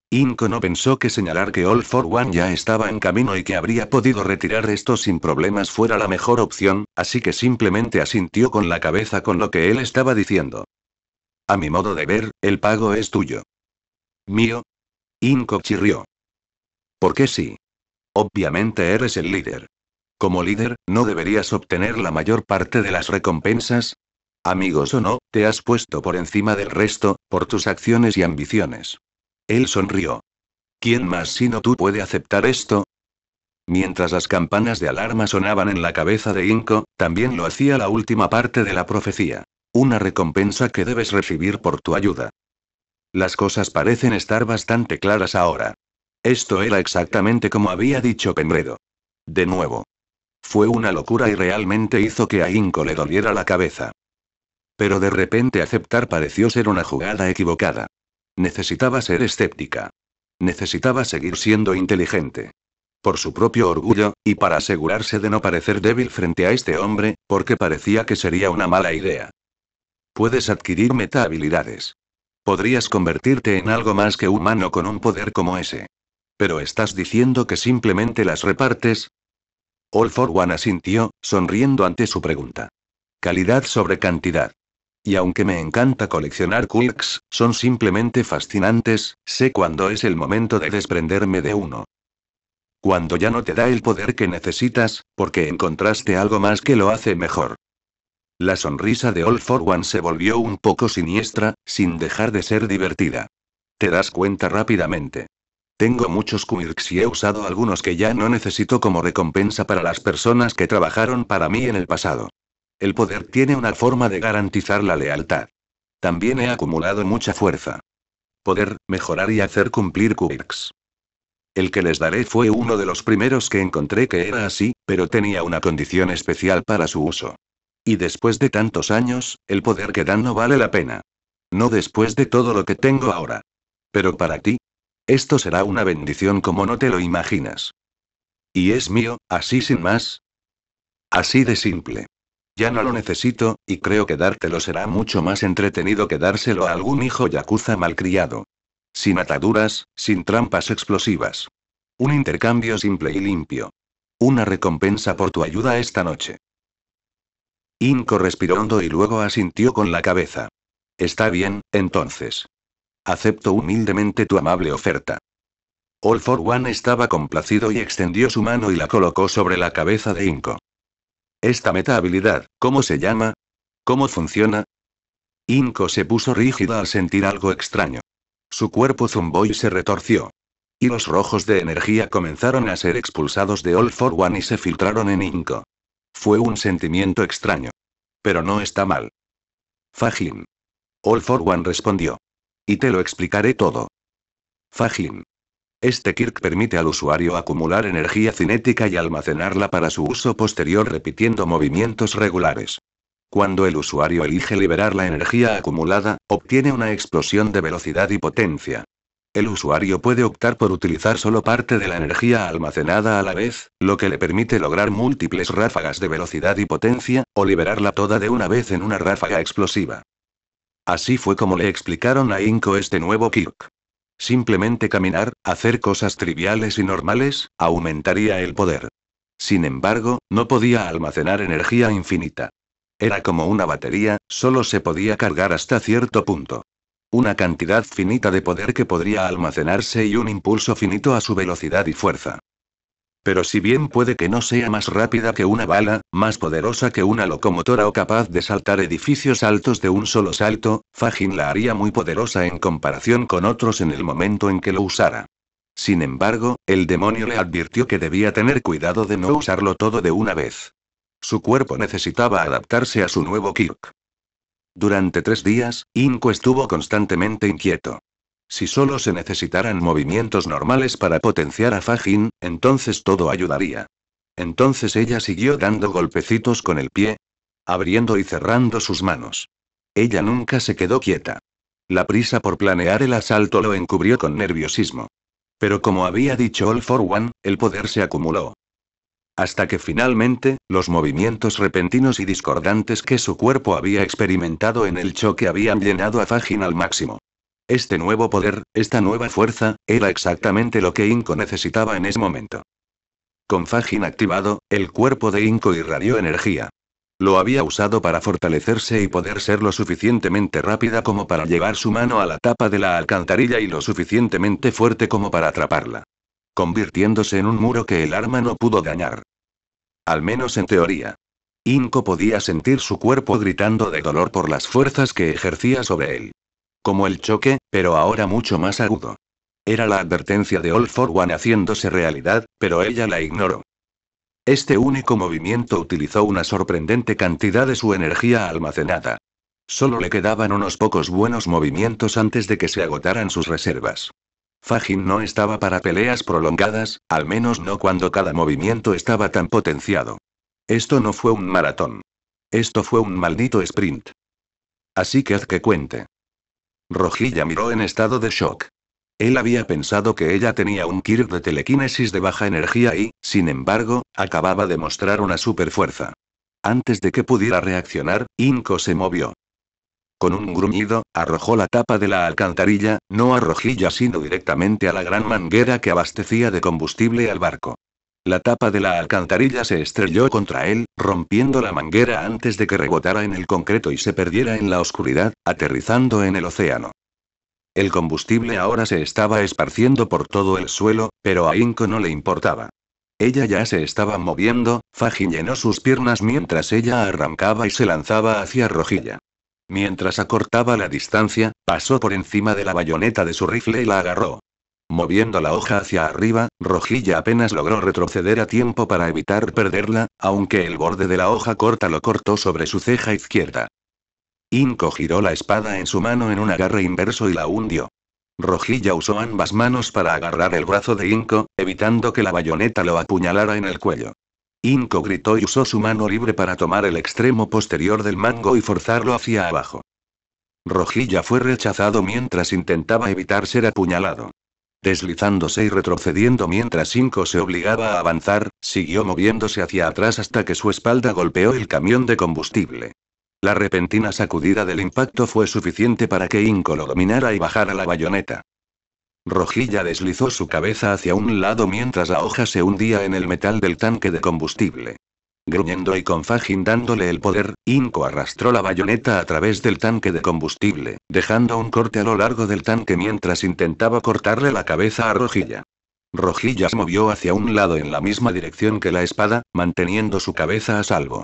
Inko no pensó que señalar que All for One ya estaba en camino y que habría podido retirar esto sin problemas fuera la mejor opción, así que simplemente asintió con la cabeza con lo que él estaba diciendo. A mi modo de ver, el pago es tuyo. ¿Mío? Inko chirrió. ¿Por qué sí? Obviamente eres el líder. Como líder, ¿no deberías obtener la mayor parte de las recompensas? Amigos o no, te has puesto por encima del resto, por tus acciones y ambiciones. Él sonrió. ¿Quién más sino tú puede aceptar esto? Mientras las campanas de alarma sonaban en la cabeza de Inco, también lo hacía la última parte de la profecía. Una recompensa que debes recibir por tu ayuda. Las cosas parecen estar bastante claras ahora. Esto era exactamente como había dicho Penredo. De nuevo. Fue una locura y realmente hizo que a Inco le doliera la cabeza. Pero de repente aceptar pareció ser una jugada equivocada. Necesitaba ser escéptica. Necesitaba seguir siendo inteligente. Por su propio orgullo, y para asegurarse de no parecer débil frente a este hombre, porque parecía que sería una mala idea. Puedes adquirir meta habilidades. Podrías convertirte en algo más que humano con un poder como ese. Pero estás diciendo que simplemente las repartes. All for One asintió, sonriendo ante su pregunta. Calidad sobre cantidad y aunque me encanta coleccionar quirks, son simplemente fascinantes, sé cuándo es el momento de desprenderme de uno. Cuando ya no te da el poder que necesitas, porque encontraste algo más que lo hace mejor. La sonrisa de All For One se volvió un poco siniestra, sin dejar de ser divertida. Te das cuenta rápidamente. Tengo muchos quirks y he usado algunos que ya no necesito como recompensa para las personas que trabajaron para mí en el pasado. El poder tiene una forma de garantizar la lealtad. También he acumulado mucha fuerza. Poder, mejorar y hacer cumplir quirks. El que les daré fue uno de los primeros que encontré que era así, pero tenía una condición especial para su uso. Y después de tantos años, el poder que dan no vale la pena. No después de todo lo que tengo ahora. Pero para ti. Esto será una bendición como no te lo imaginas. Y es mío, así sin más. Así de simple. Ya no lo necesito, y creo que dártelo será mucho más entretenido que dárselo a algún hijo yakuza malcriado. Sin ataduras, sin trampas explosivas. Un intercambio simple y limpio. Una recompensa por tu ayuda esta noche. Inco respiró hondo y luego asintió con la cabeza. Está bien, entonces. Acepto humildemente tu amable oferta. All for One estaba complacido y extendió su mano y la colocó sobre la cabeza de Inco. Esta meta-habilidad, ¿cómo se llama? ¿Cómo funciona? Inco se puso rígida al sentir algo extraño. Su cuerpo zumbó y se retorció. Y los rojos de energía comenzaron a ser expulsados de All For One y se filtraron en Inco. Fue un sentimiento extraño. Pero no está mal. Fajin. All For One respondió. Y te lo explicaré todo. Fajin. Este Kirk permite al usuario acumular energía cinética y almacenarla para su uso posterior repitiendo movimientos regulares. Cuando el usuario elige liberar la energía acumulada, obtiene una explosión de velocidad y potencia. El usuario puede optar por utilizar solo parte de la energía almacenada a la vez, lo que le permite lograr múltiples ráfagas de velocidad y potencia, o liberarla toda de una vez en una ráfaga explosiva. Así fue como le explicaron a Inco este nuevo Kirk. Simplemente caminar, hacer cosas triviales y normales, aumentaría el poder. Sin embargo, no podía almacenar energía infinita. Era como una batería, solo se podía cargar hasta cierto punto. Una cantidad finita de poder que podría almacenarse y un impulso finito a su velocidad y fuerza. Pero si bien puede que no sea más rápida que una bala, más poderosa que una locomotora o capaz de saltar edificios altos de un solo salto, Fagin la haría muy poderosa en comparación con otros en el momento en que lo usara. Sin embargo, el demonio le advirtió que debía tener cuidado de no usarlo todo de una vez. Su cuerpo necesitaba adaptarse a su nuevo Kirk. Durante tres días, Inco estuvo constantemente inquieto. Si solo se necesitaran movimientos normales para potenciar a Fajin, entonces todo ayudaría. Entonces ella siguió dando golpecitos con el pie, abriendo y cerrando sus manos. Ella nunca se quedó quieta. La prisa por planear el asalto lo encubrió con nerviosismo. Pero como había dicho All for One, el poder se acumuló. Hasta que finalmente, los movimientos repentinos y discordantes que su cuerpo había experimentado en el choque habían llenado a Fajin al máximo. Este nuevo poder, esta nueva fuerza, era exactamente lo que Inko necesitaba en ese momento. Con Fajin activado, el cuerpo de Inko irradió energía. Lo había usado para fortalecerse y poder ser lo suficientemente rápida como para llevar su mano a la tapa de la alcantarilla y lo suficientemente fuerte como para atraparla. Convirtiéndose en un muro que el arma no pudo dañar. Al menos en teoría. Inko podía sentir su cuerpo gritando de dolor por las fuerzas que ejercía sobre él. Como el choque, pero ahora mucho más agudo. Era la advertencia de All for One haciéndose realidad, pero ella la ignoró. Este único movimiento utilizó una sorprendente cantidad de su energía almacenada. Solo le quedaban unos pocos buenos movimientos antes de que se agotaran sus reservas. Fagin no estaba para peleas prolongadas, al menos no cuando cada movimiento estaba tan potenciado. Esto no fue un maratón. Esto fue un maldito sprint. Así que haz que cuente. Rojilla miró en estado de shock. Él había pensado que ella tenía un Kirk de telequinesis de baja energía y, sin embargo, acababa de mostrar una superfuerza. Antes de que pudiera reaccionar, Inko se movió. Con un gruñido, arrojó la tapa de la alcantarilla, no a rojilla sino directamente a la gran manguera que abastecía de combustible al barco. La tapa de la alcantarilla se estrelló contra él, rompiendo la manguera antes de que rebotara en el concreto y se perdiera en la oscuridad, aterrizando en el océano. El combustible ahora se estaba esparciendo por todo el suelo, pero a Inco no le importaba. Ella ya se estaba moviendo, Fajin llenó sus piernas mientras ella arrancaba y se lanzaba hacia Rojilla. Mientras acortaba la distancia, pasó por encima de la bayoneta de su rifle y la agarró. Moviendo la hoja hacia arriba, Rojilla apenas logró retroceder a tiempo para evitar perderla, aunque el borde de la hoja corta lo cortó sobre su ceja izquierda. Inco giró la espada en su mano en un agarre inverso y la hundió. Rojilla usó ambas manos para agarrar el brazo de Inco, evitando que la bayoneta lo apuñalara en el cuello. Inco gritó y usó su mano libre para tomar el extremo posterior del mango y forzarlo hacia abajo. Rojilla fue rechazado mientras intentaba evitar ser apuñalado deslizándose y retrocediendo mientras Inco se obligaba a avanzar, siguió moviéndose hacia atrás hasta que su espalda golpeó el camión de combustible. La repentina sacudida del impacto fue suficiente para que Inco lo dominara y bajara la bayoneta. Rojilla deslizó su cabeza hacia un lado mientras la hoja se hundía en el metal del tanque de combustible. Gruñendo y con dándole el poder, Inco arrastró la bayoneta a través del tanque de combustible, dejando un corte a lo largo del tanque mientras intentaba cortarle la cabeza a Rojilla. Rojilla se movió hacia un lado en la misma dirección que la espada, manteniendo su cabeza a salvo.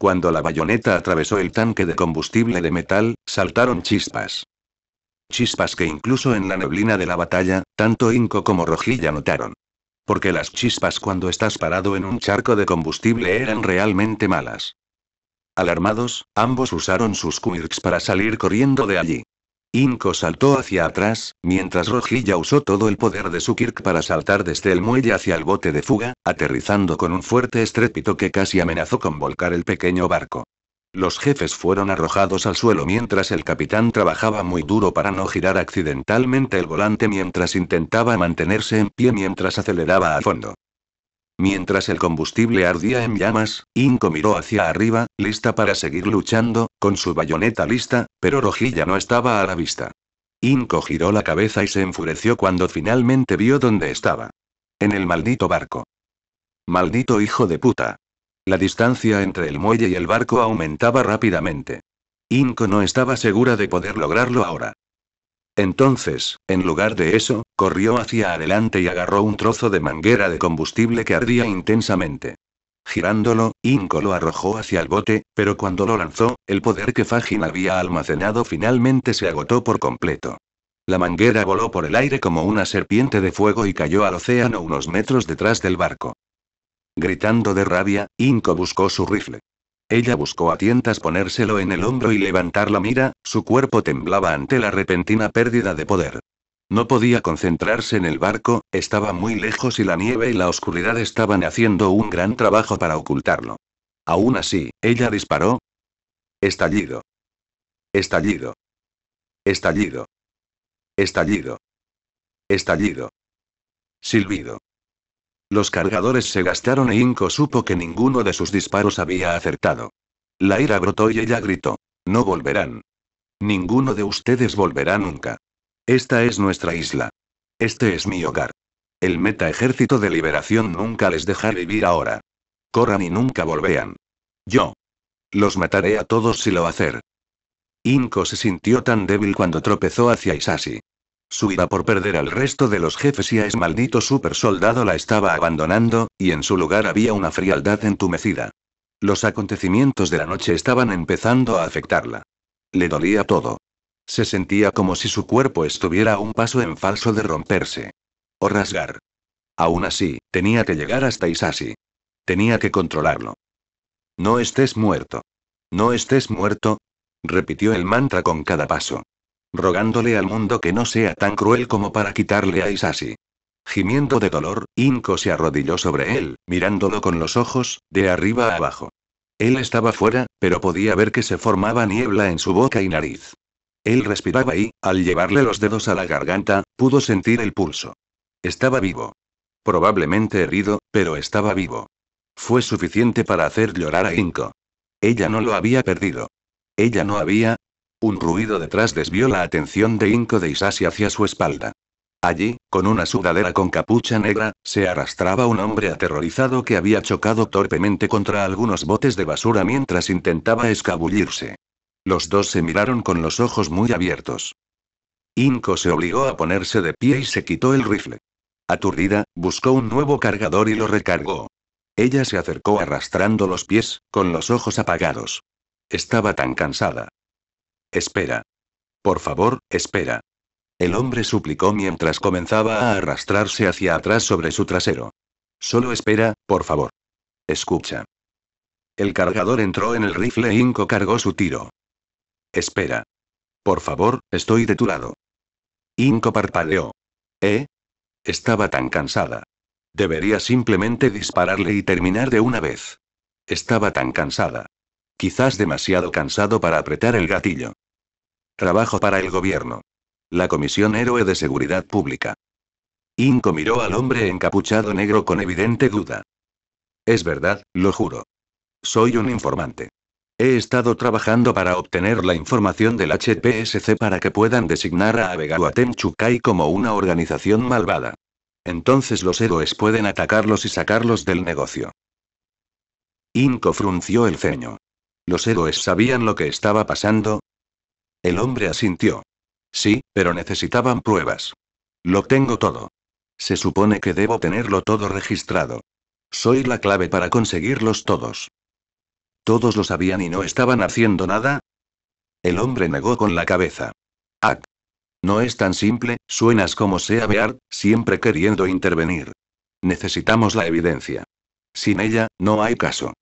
Cuando la bayoneta atravesó el tanque de combustible de metal, saltaron chispas. Chispas que incluso en la neblina de la batalla, tanto Inco como Rojilla notaron porque las chispas cuando estás parado en un charco de combustible eran realmente malas. Alarmados, ambos usaron sus quirks para salir corriendo de allí. Inko saltó hacia atrás, mientras Rojilla usó todo el poder de su Kirk para saltar desde el muelle hacia el bote de fuga, aterrizando con un fuerte estrépito que casi amenazó con volcar el pequeño barco. Los jefes fueron arrojados al suelo mientras el capitán trabajaba muy duro para no girar accidentalmente el volante mientras intentaba mantenerse en pie mientras aceleraba a fondo. Mientras el combustible ardía en llamas, Inco miró hacia arriba, lista para seguir luchando, con su bayoneta lista, pero Rojilla no estaba a la vista. Inco giró la cabeza y se enfureció cuando finalmente vio dónde estaba. En el maldito barco. Maldito hijo de puta, la distancia entre el muelle y el barco aumentaba rápidamente. Inko no estaba segura de poder lograrlo ahora. Entonces, en lugar de eso, corrió hacia adelante y agarró un trozo de manguera de combustible que ardía intensamente. Girándolo, Inko lo arrojó hacia el bote, pero cuando lo lanzó, el poder que Fagin había almacenado finalmente se agotó por completo. La manguera voló por el aire como una serpiente de fuego y cayó al océano unos metros detrás del barco. Gritando de rabia, Inco buscó su rifle. Ella buscó a tientas ponérselo en el hombro y levantar la mira, su cuerpo temblaba ante la repentina pérdida de poder. No podía concentrarse en el barco, estaba muy lejos y la nieve y la oscuridad estaban haciendo un gran trabajo para ocultarlo. Aún así, ella disparó. Estallido. Estallido. Estallido. Estallido. Estallido. Silbido. Los cargadores se gastaron e Inko supo que ninguno de sus disparos había acertado. La ira brotó y ella gritó. No volverán. Ninguno de ustedes volverá nunca. Esta es nuestra isla. Este es mi hogar. El meta ejército de liberación nunca les deja vivir ahora. Corran y nunca volvean. Yo. Los mataré a todos si lo hacer. Inko se sintió tan débil cuando tropezó hacia Isasi. Su ira por perder al resto de los jefes y a ese maldito supersoldado la estaba abandonando, y en su lugar había una frialdad entumecida. Los acontecimientos de la noche estaban empezando a afectarla. Le dolía todo. Se sentía como si su cuerpo estuviera a un paso en falso de romperse. O rasgar. Aún así, tenía que llegar hasta Isasi. Tenía que controlarlo. No estés muerto. No estés muerto. Repitió el mantra con cada paso rogándole al mundo que no sea tan cruel como para quitarle a Isasi. Gimiendo de dolor, Inko se arrodilló sobre él, mirándolo con los ojos, de arriba a abajo. Él estaba fuera, pero podía ver que se formaba niebla en su boca y nariz. Él respiraba y, al llevarle los dedos a la garganta, pudo sentir el pulso. Estaba vivo. Probablemente herido, pero estaba vivo. Fue suficiente para hacer llorar a Inko. Ella no lo había perdido. Ella no había, un ruido detrás desvió la atención de Inco de Isasi hacia su espalda. Allí, con una sudadera con capucha negra, se arrastraba un hombre aterrorizado que había chocado torpemente contra algunos botes de basura mientras intentaba escabullirse. Los dos se miraron con los ojos muy abiertos. Inco se obligó a ponerse de pie y se quitó el rifle. Aturdida, buscó un nuevo cargador y lo recargó. Ella se acercó arrastrando los pies, con los ojos apagados. Estaba tan cansada. Espera. Por favor, espera. El hombre suplicó mientras comenzaba a arrastrarse hacia atrás sobre su trasero. Solo espera, por favor. Escucha. El cargador entró en el rifle e Inco cargó su tiro. Espera. Por favor, estoy de tu lado. Inco parpadeó. ¿Eh? Estaba tan cansada. Debería simplemente dispararle y terminar de una vez. Estaba tan cansada. Quizás demasiado cansado para apretar el gatillo. Trabajo para el gobierno. La Comisión Héroe de Seguridad Pública. Inco miró al hombre encapuchado negro con evidente duda. Es verdad, lo juro. Soy un informante. He estado trabajando para obtener la información del HPSC para que puedan designar a Abegawatem como una organización malvada. Entonces los héroes pueden atacarlos y sacarlos del negocio. Inco frunció el ceño. Los héroes sabían lo que estaba pasando, el hombre asintió. Sí, pero necesitaban pruebas. Lo tengo todo. Se supone que debo tenerlo todo registrado. Soy la clave para conseguirlos todos. ¿Todos lo sabían y no estaban haciendo nada? El hombre negó con la cabeza. Ah. No es tan simple, suenas como sea Beard, siempre queriendo intervenir. Necesitamos la evidencia. Sin ella, no hay caso.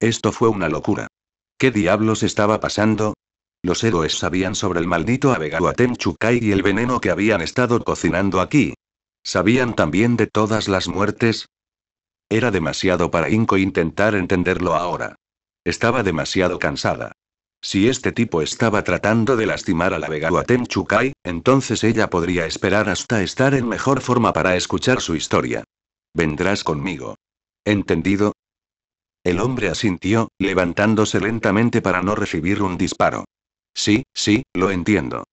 Esto fue una locura. ¿Qué diablos estaba pasando? Los héroes sabían sobre el maldito Abegawatem Chukai y el veneno que habían estado cocinando aquí. Sabían también de todas las muertes. Era demasiado para Inko intentar entenderlo ahora. Estaba demasiado cansada. Si este tipo estaba tratando de lastimar a la Begawatem Chukai, entonces ella podría esperar hasta estar en mejor forma para escuchar su historia. Vendrás conmigo. ¿Entendido? El hombre asintió, levantándose lentamente para no recibir un disparo. Sí, sí, lo entiendo.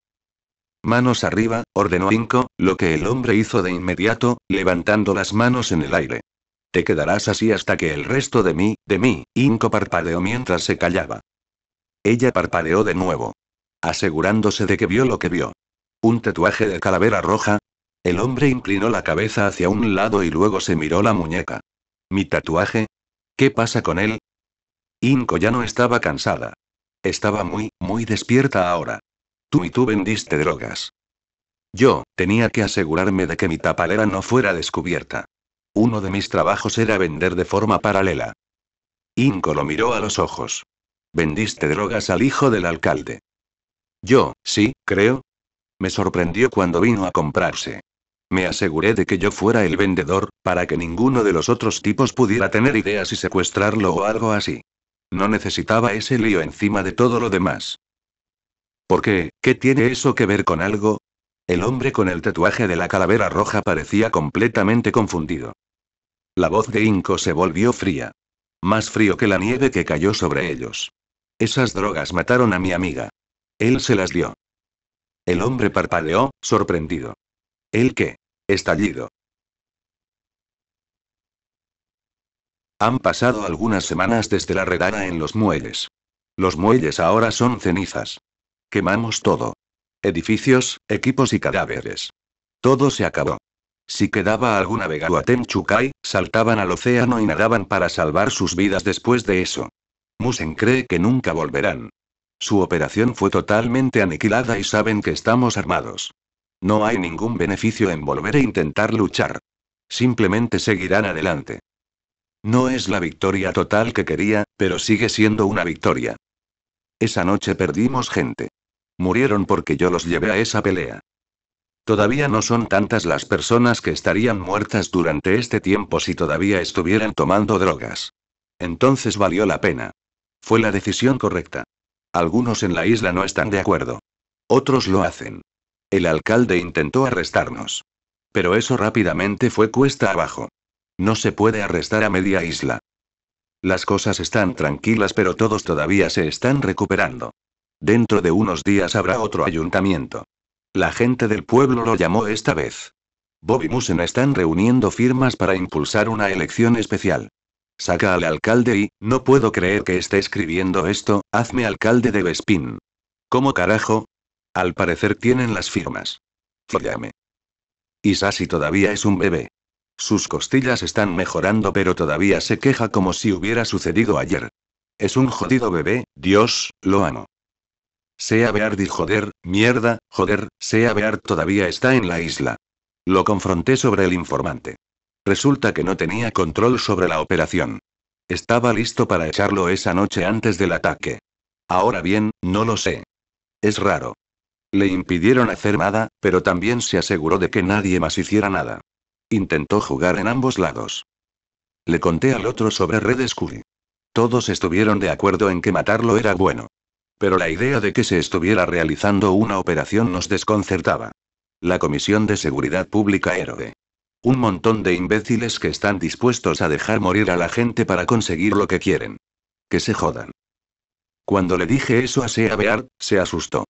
Manos arriba, ordenó Inco, lo que el hombre hizo de inmediato, levantando las manos en el aire. Te quedarás así hasta que el resto de mí, de mí, Inco parpadeó mientras se callaba. Ella parpadeó de nuevo. Asegurándose de que vio lo que vio. Un tatuaje de calavera roja. El hombre inclinó la cabeza hacia un lado y luego se miró la muñeca. ¿Mi tatuaje? ¿Qué pasa con él? Inco ya no estaba cansada. Estaba muy, muy despierta ahora. Tú y tú vendiste drogas. Yo, tenía que asegurarme de que mi tapalera no fuera descubierta. Uno de mis trabajos era vender de forma paralela. Inco lo miró a los ojos. Vendiste drogas al hijo del alcalde. Yo, sí, creo. Me sorprendió cuando vino a comprarse. Me aseguré de que yo fuera el vendedor, para que ninguno de los otros tipos pudiera tener ideas y secuestrarlo o algo así. No necesitaba ese lío encima de todo lo demás. ¿Por qué? ¿Qué tiene eso que ver con algo? El hombre con el tatuaje de la calavera roja parecía completamente confundido. La voz de Inco se volvió fría. Más frío que la nieve que cayó sobre ellos. Esas drogas mataron a mi amiga. Él se las dio. El hombre parpadeó, sorprendido. ¿El qué? Estallido. Han pasado algunas semanas desde la redada en los muelles. Los muelles ahora son cenizas. Quemamos todo. Edificios, equipos y cadáveres. Todo se acabó. Si quedaba alguna a tenchukai saltaban al océano y nadaban para salvar sus vidas después de eso. Musen cree que nunca volverán. Su operación fue totalmente aniquilada y saben que estamos armados. No hay ningún beneficio en volver e intentar luchar. Simplemente seguirán adelante. No es la victoria total que quería, pero sigue siendo una victoria. Esa noche perdimos gente. Murieron porque yo los llevé a esa pelea. Todavía no son tantas las personas que estarían muertas durante este tiempo si todavía estuvieran tomando drogas. Entonces valió la pena. Fue la decisión correcta. Algunos en la isla no están de acuerdo. Otros lo hacen. El alcalde intentó arrestarnos. Pero eso rápidamente fue cuesta abajo. No se puede arrestar a media isla. Las cosas están tranquilas pero todos todavía se están recuperando. Dentro de unos días habrá otro ayuntamiento. La gente del pueblo lo llamó esta vez. Bobby Musen están reuniendo firmas para impulsar una elección especial. Saca al alcalde y, no puedo creer que esté escribiendo esto, hazme alcalde de Bespin. ¿Cómo carajo? Al parecer tienen las firmas. Follame. Isasi todavía es un bebé. Sus costillas están mejorando pero todavía se queja como si hubiera sucedido ayer. Es un jodido bebé, Dios, lo amo. Sea Beard y joder, mierda, joder, Sea Beard todavía está en la isla. Lo confronté sobre el informante. Resulta que no tenía control sobre la operación. Estaba listo para echarlo esa noche antes del ataque. Ahora bien, no lo sé. Es raro. Le impidieron hacer nada, pero también se aseguró de que nadie más hiciera nada. Intentó jugar en ambos lados. Le conté al otro sobre Red Skull. Todos estuvieron de acuerdo en que matarlo era bueno. Pero la idea de que se estuviera realizando una operación nos desconcertaba. La Comisión de Seguridad Pública héroe. Un montón de imbéciles que están dispuestos a dejar morir a la gente para conseguir lo que quieren. Que se jodan. Cuando le dije eso a Sea se asustó.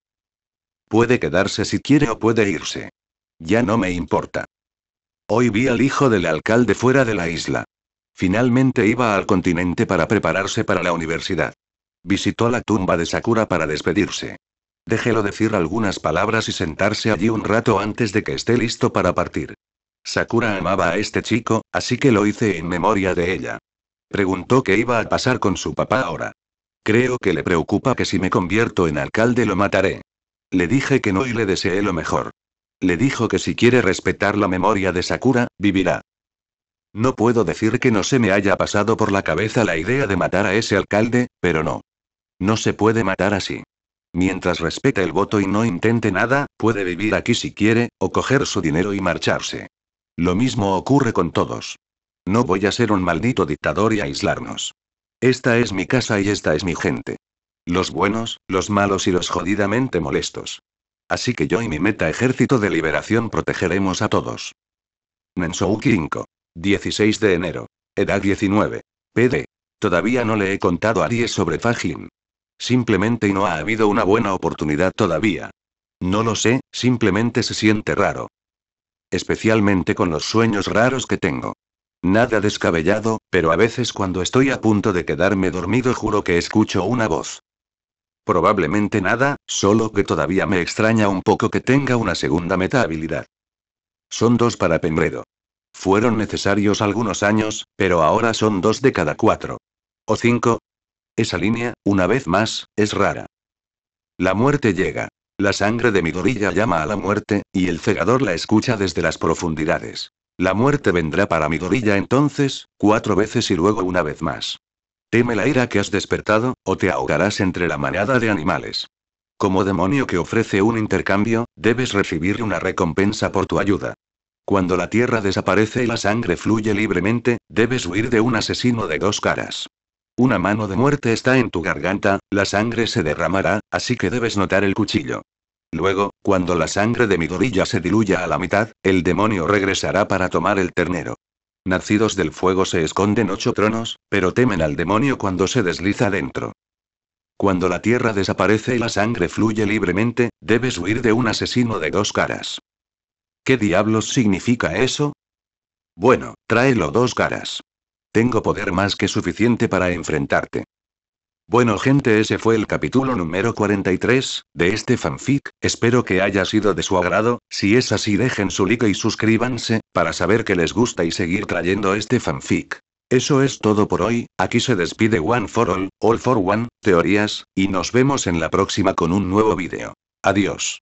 Puede quedarse si quiere o puede irse. Ya no me importa. Hoy vi al hijo del alcalde fuera de la isla. Finalmente iba al continente para prepararse para la universidad. Visitó la tumba de Sakura para despedirse. Déjelo decir algunas palabras y sentarse allí un rato antes de que esté listo para partir. Sakura amaba a este chico, así que lo hice en memoria de ella. Preguntó qué iba a pasar con su papá ahora. Creo que le preocupa que si me convierto en alcalde lo mataré. Le dije que no y le deseé lo mejor le dijo que si quiere respetar la memoria de Sakura, vivirá. No puedo decir que no se me haya pasado por la cabeza la idea de matar a ese alcalde, pero no. No se puede matar así. Mientras respete el voto y no intente nada, puede vivir aquí si quiere, o coger su dinero y marcharse. Lo mismo ocurre con todos. No voy a ser un maldito dictador y aislarnos. Esta es mi casa y esta es mi gente. Los buenos, los malos y los jodidamente molestos. Así que yo y mi meta ejército de liberación protegeremos a todos. Nensou 5. 16 de enero. Edad 19. PD. Todavía no le he contado a Aries sobre Fajin. Simplemente no ha habido una buena oportunidad todavía. No lo sé, simplemente se siente raro. Especialmente con los sueños raros que tengo. Nada descabellado, pero a veces cuando estoy a punto de quedarme dormido juro que escucho una voz. Probablemente nada, solo que todavía me extraña un poco que tenga una segunda meta habilidad. Son dos para Pembredo. Fueron necesarios algunos años, pero ahora son dos de cada cuatro. O cinco. Esa línea, una vez más, es rara. La muerte llega. La sangre de Midorilla llama a la muerte, y el cegador la escucha desde las profundidades. La muerte vendrá para Midorilla entonces, cuatro veces y luego una vez más. Teme la ira que has despertado, o te ahogarás entre la manada de animales. Como demonio que ofrece un intercambio, debes recibir una recompensa por tu ayuda. Cuando la tierra desaparece y la sangre fluye libremente, debes huir de un asesino de dos caras. Una mano de muerte está en tu garganta, la sangre se derramará, así que debes notar el cuchillo. Luego, cuando la sangre de mi gorilla se diluya a la mitad, el demonio regresará para tomar el ternero. Nacidos del fuego se esconden ocho tronos, pero temen al demonio cuando se desliza dentro. Cuando la tierra desaparece y la sangre fluye libremente, debes huir de un asesino de dos caras. ¿Qué diablos significa eso? Bueno, tráelo dos caras. Tengo poder más que suficiente para enfrentarte. Bueno gente ese fue el capítulo número 43, de este fanfic, espero que haya sido de su agrado, si es así dejen su like y suscríbanse, para saber que les gusta y seguir trayendo este fanfic. Eso es todo por hoy, aquí se despide One for All, All for One, teorías, y nos vemos en la próxima con un nuevo vídeo. Adiós.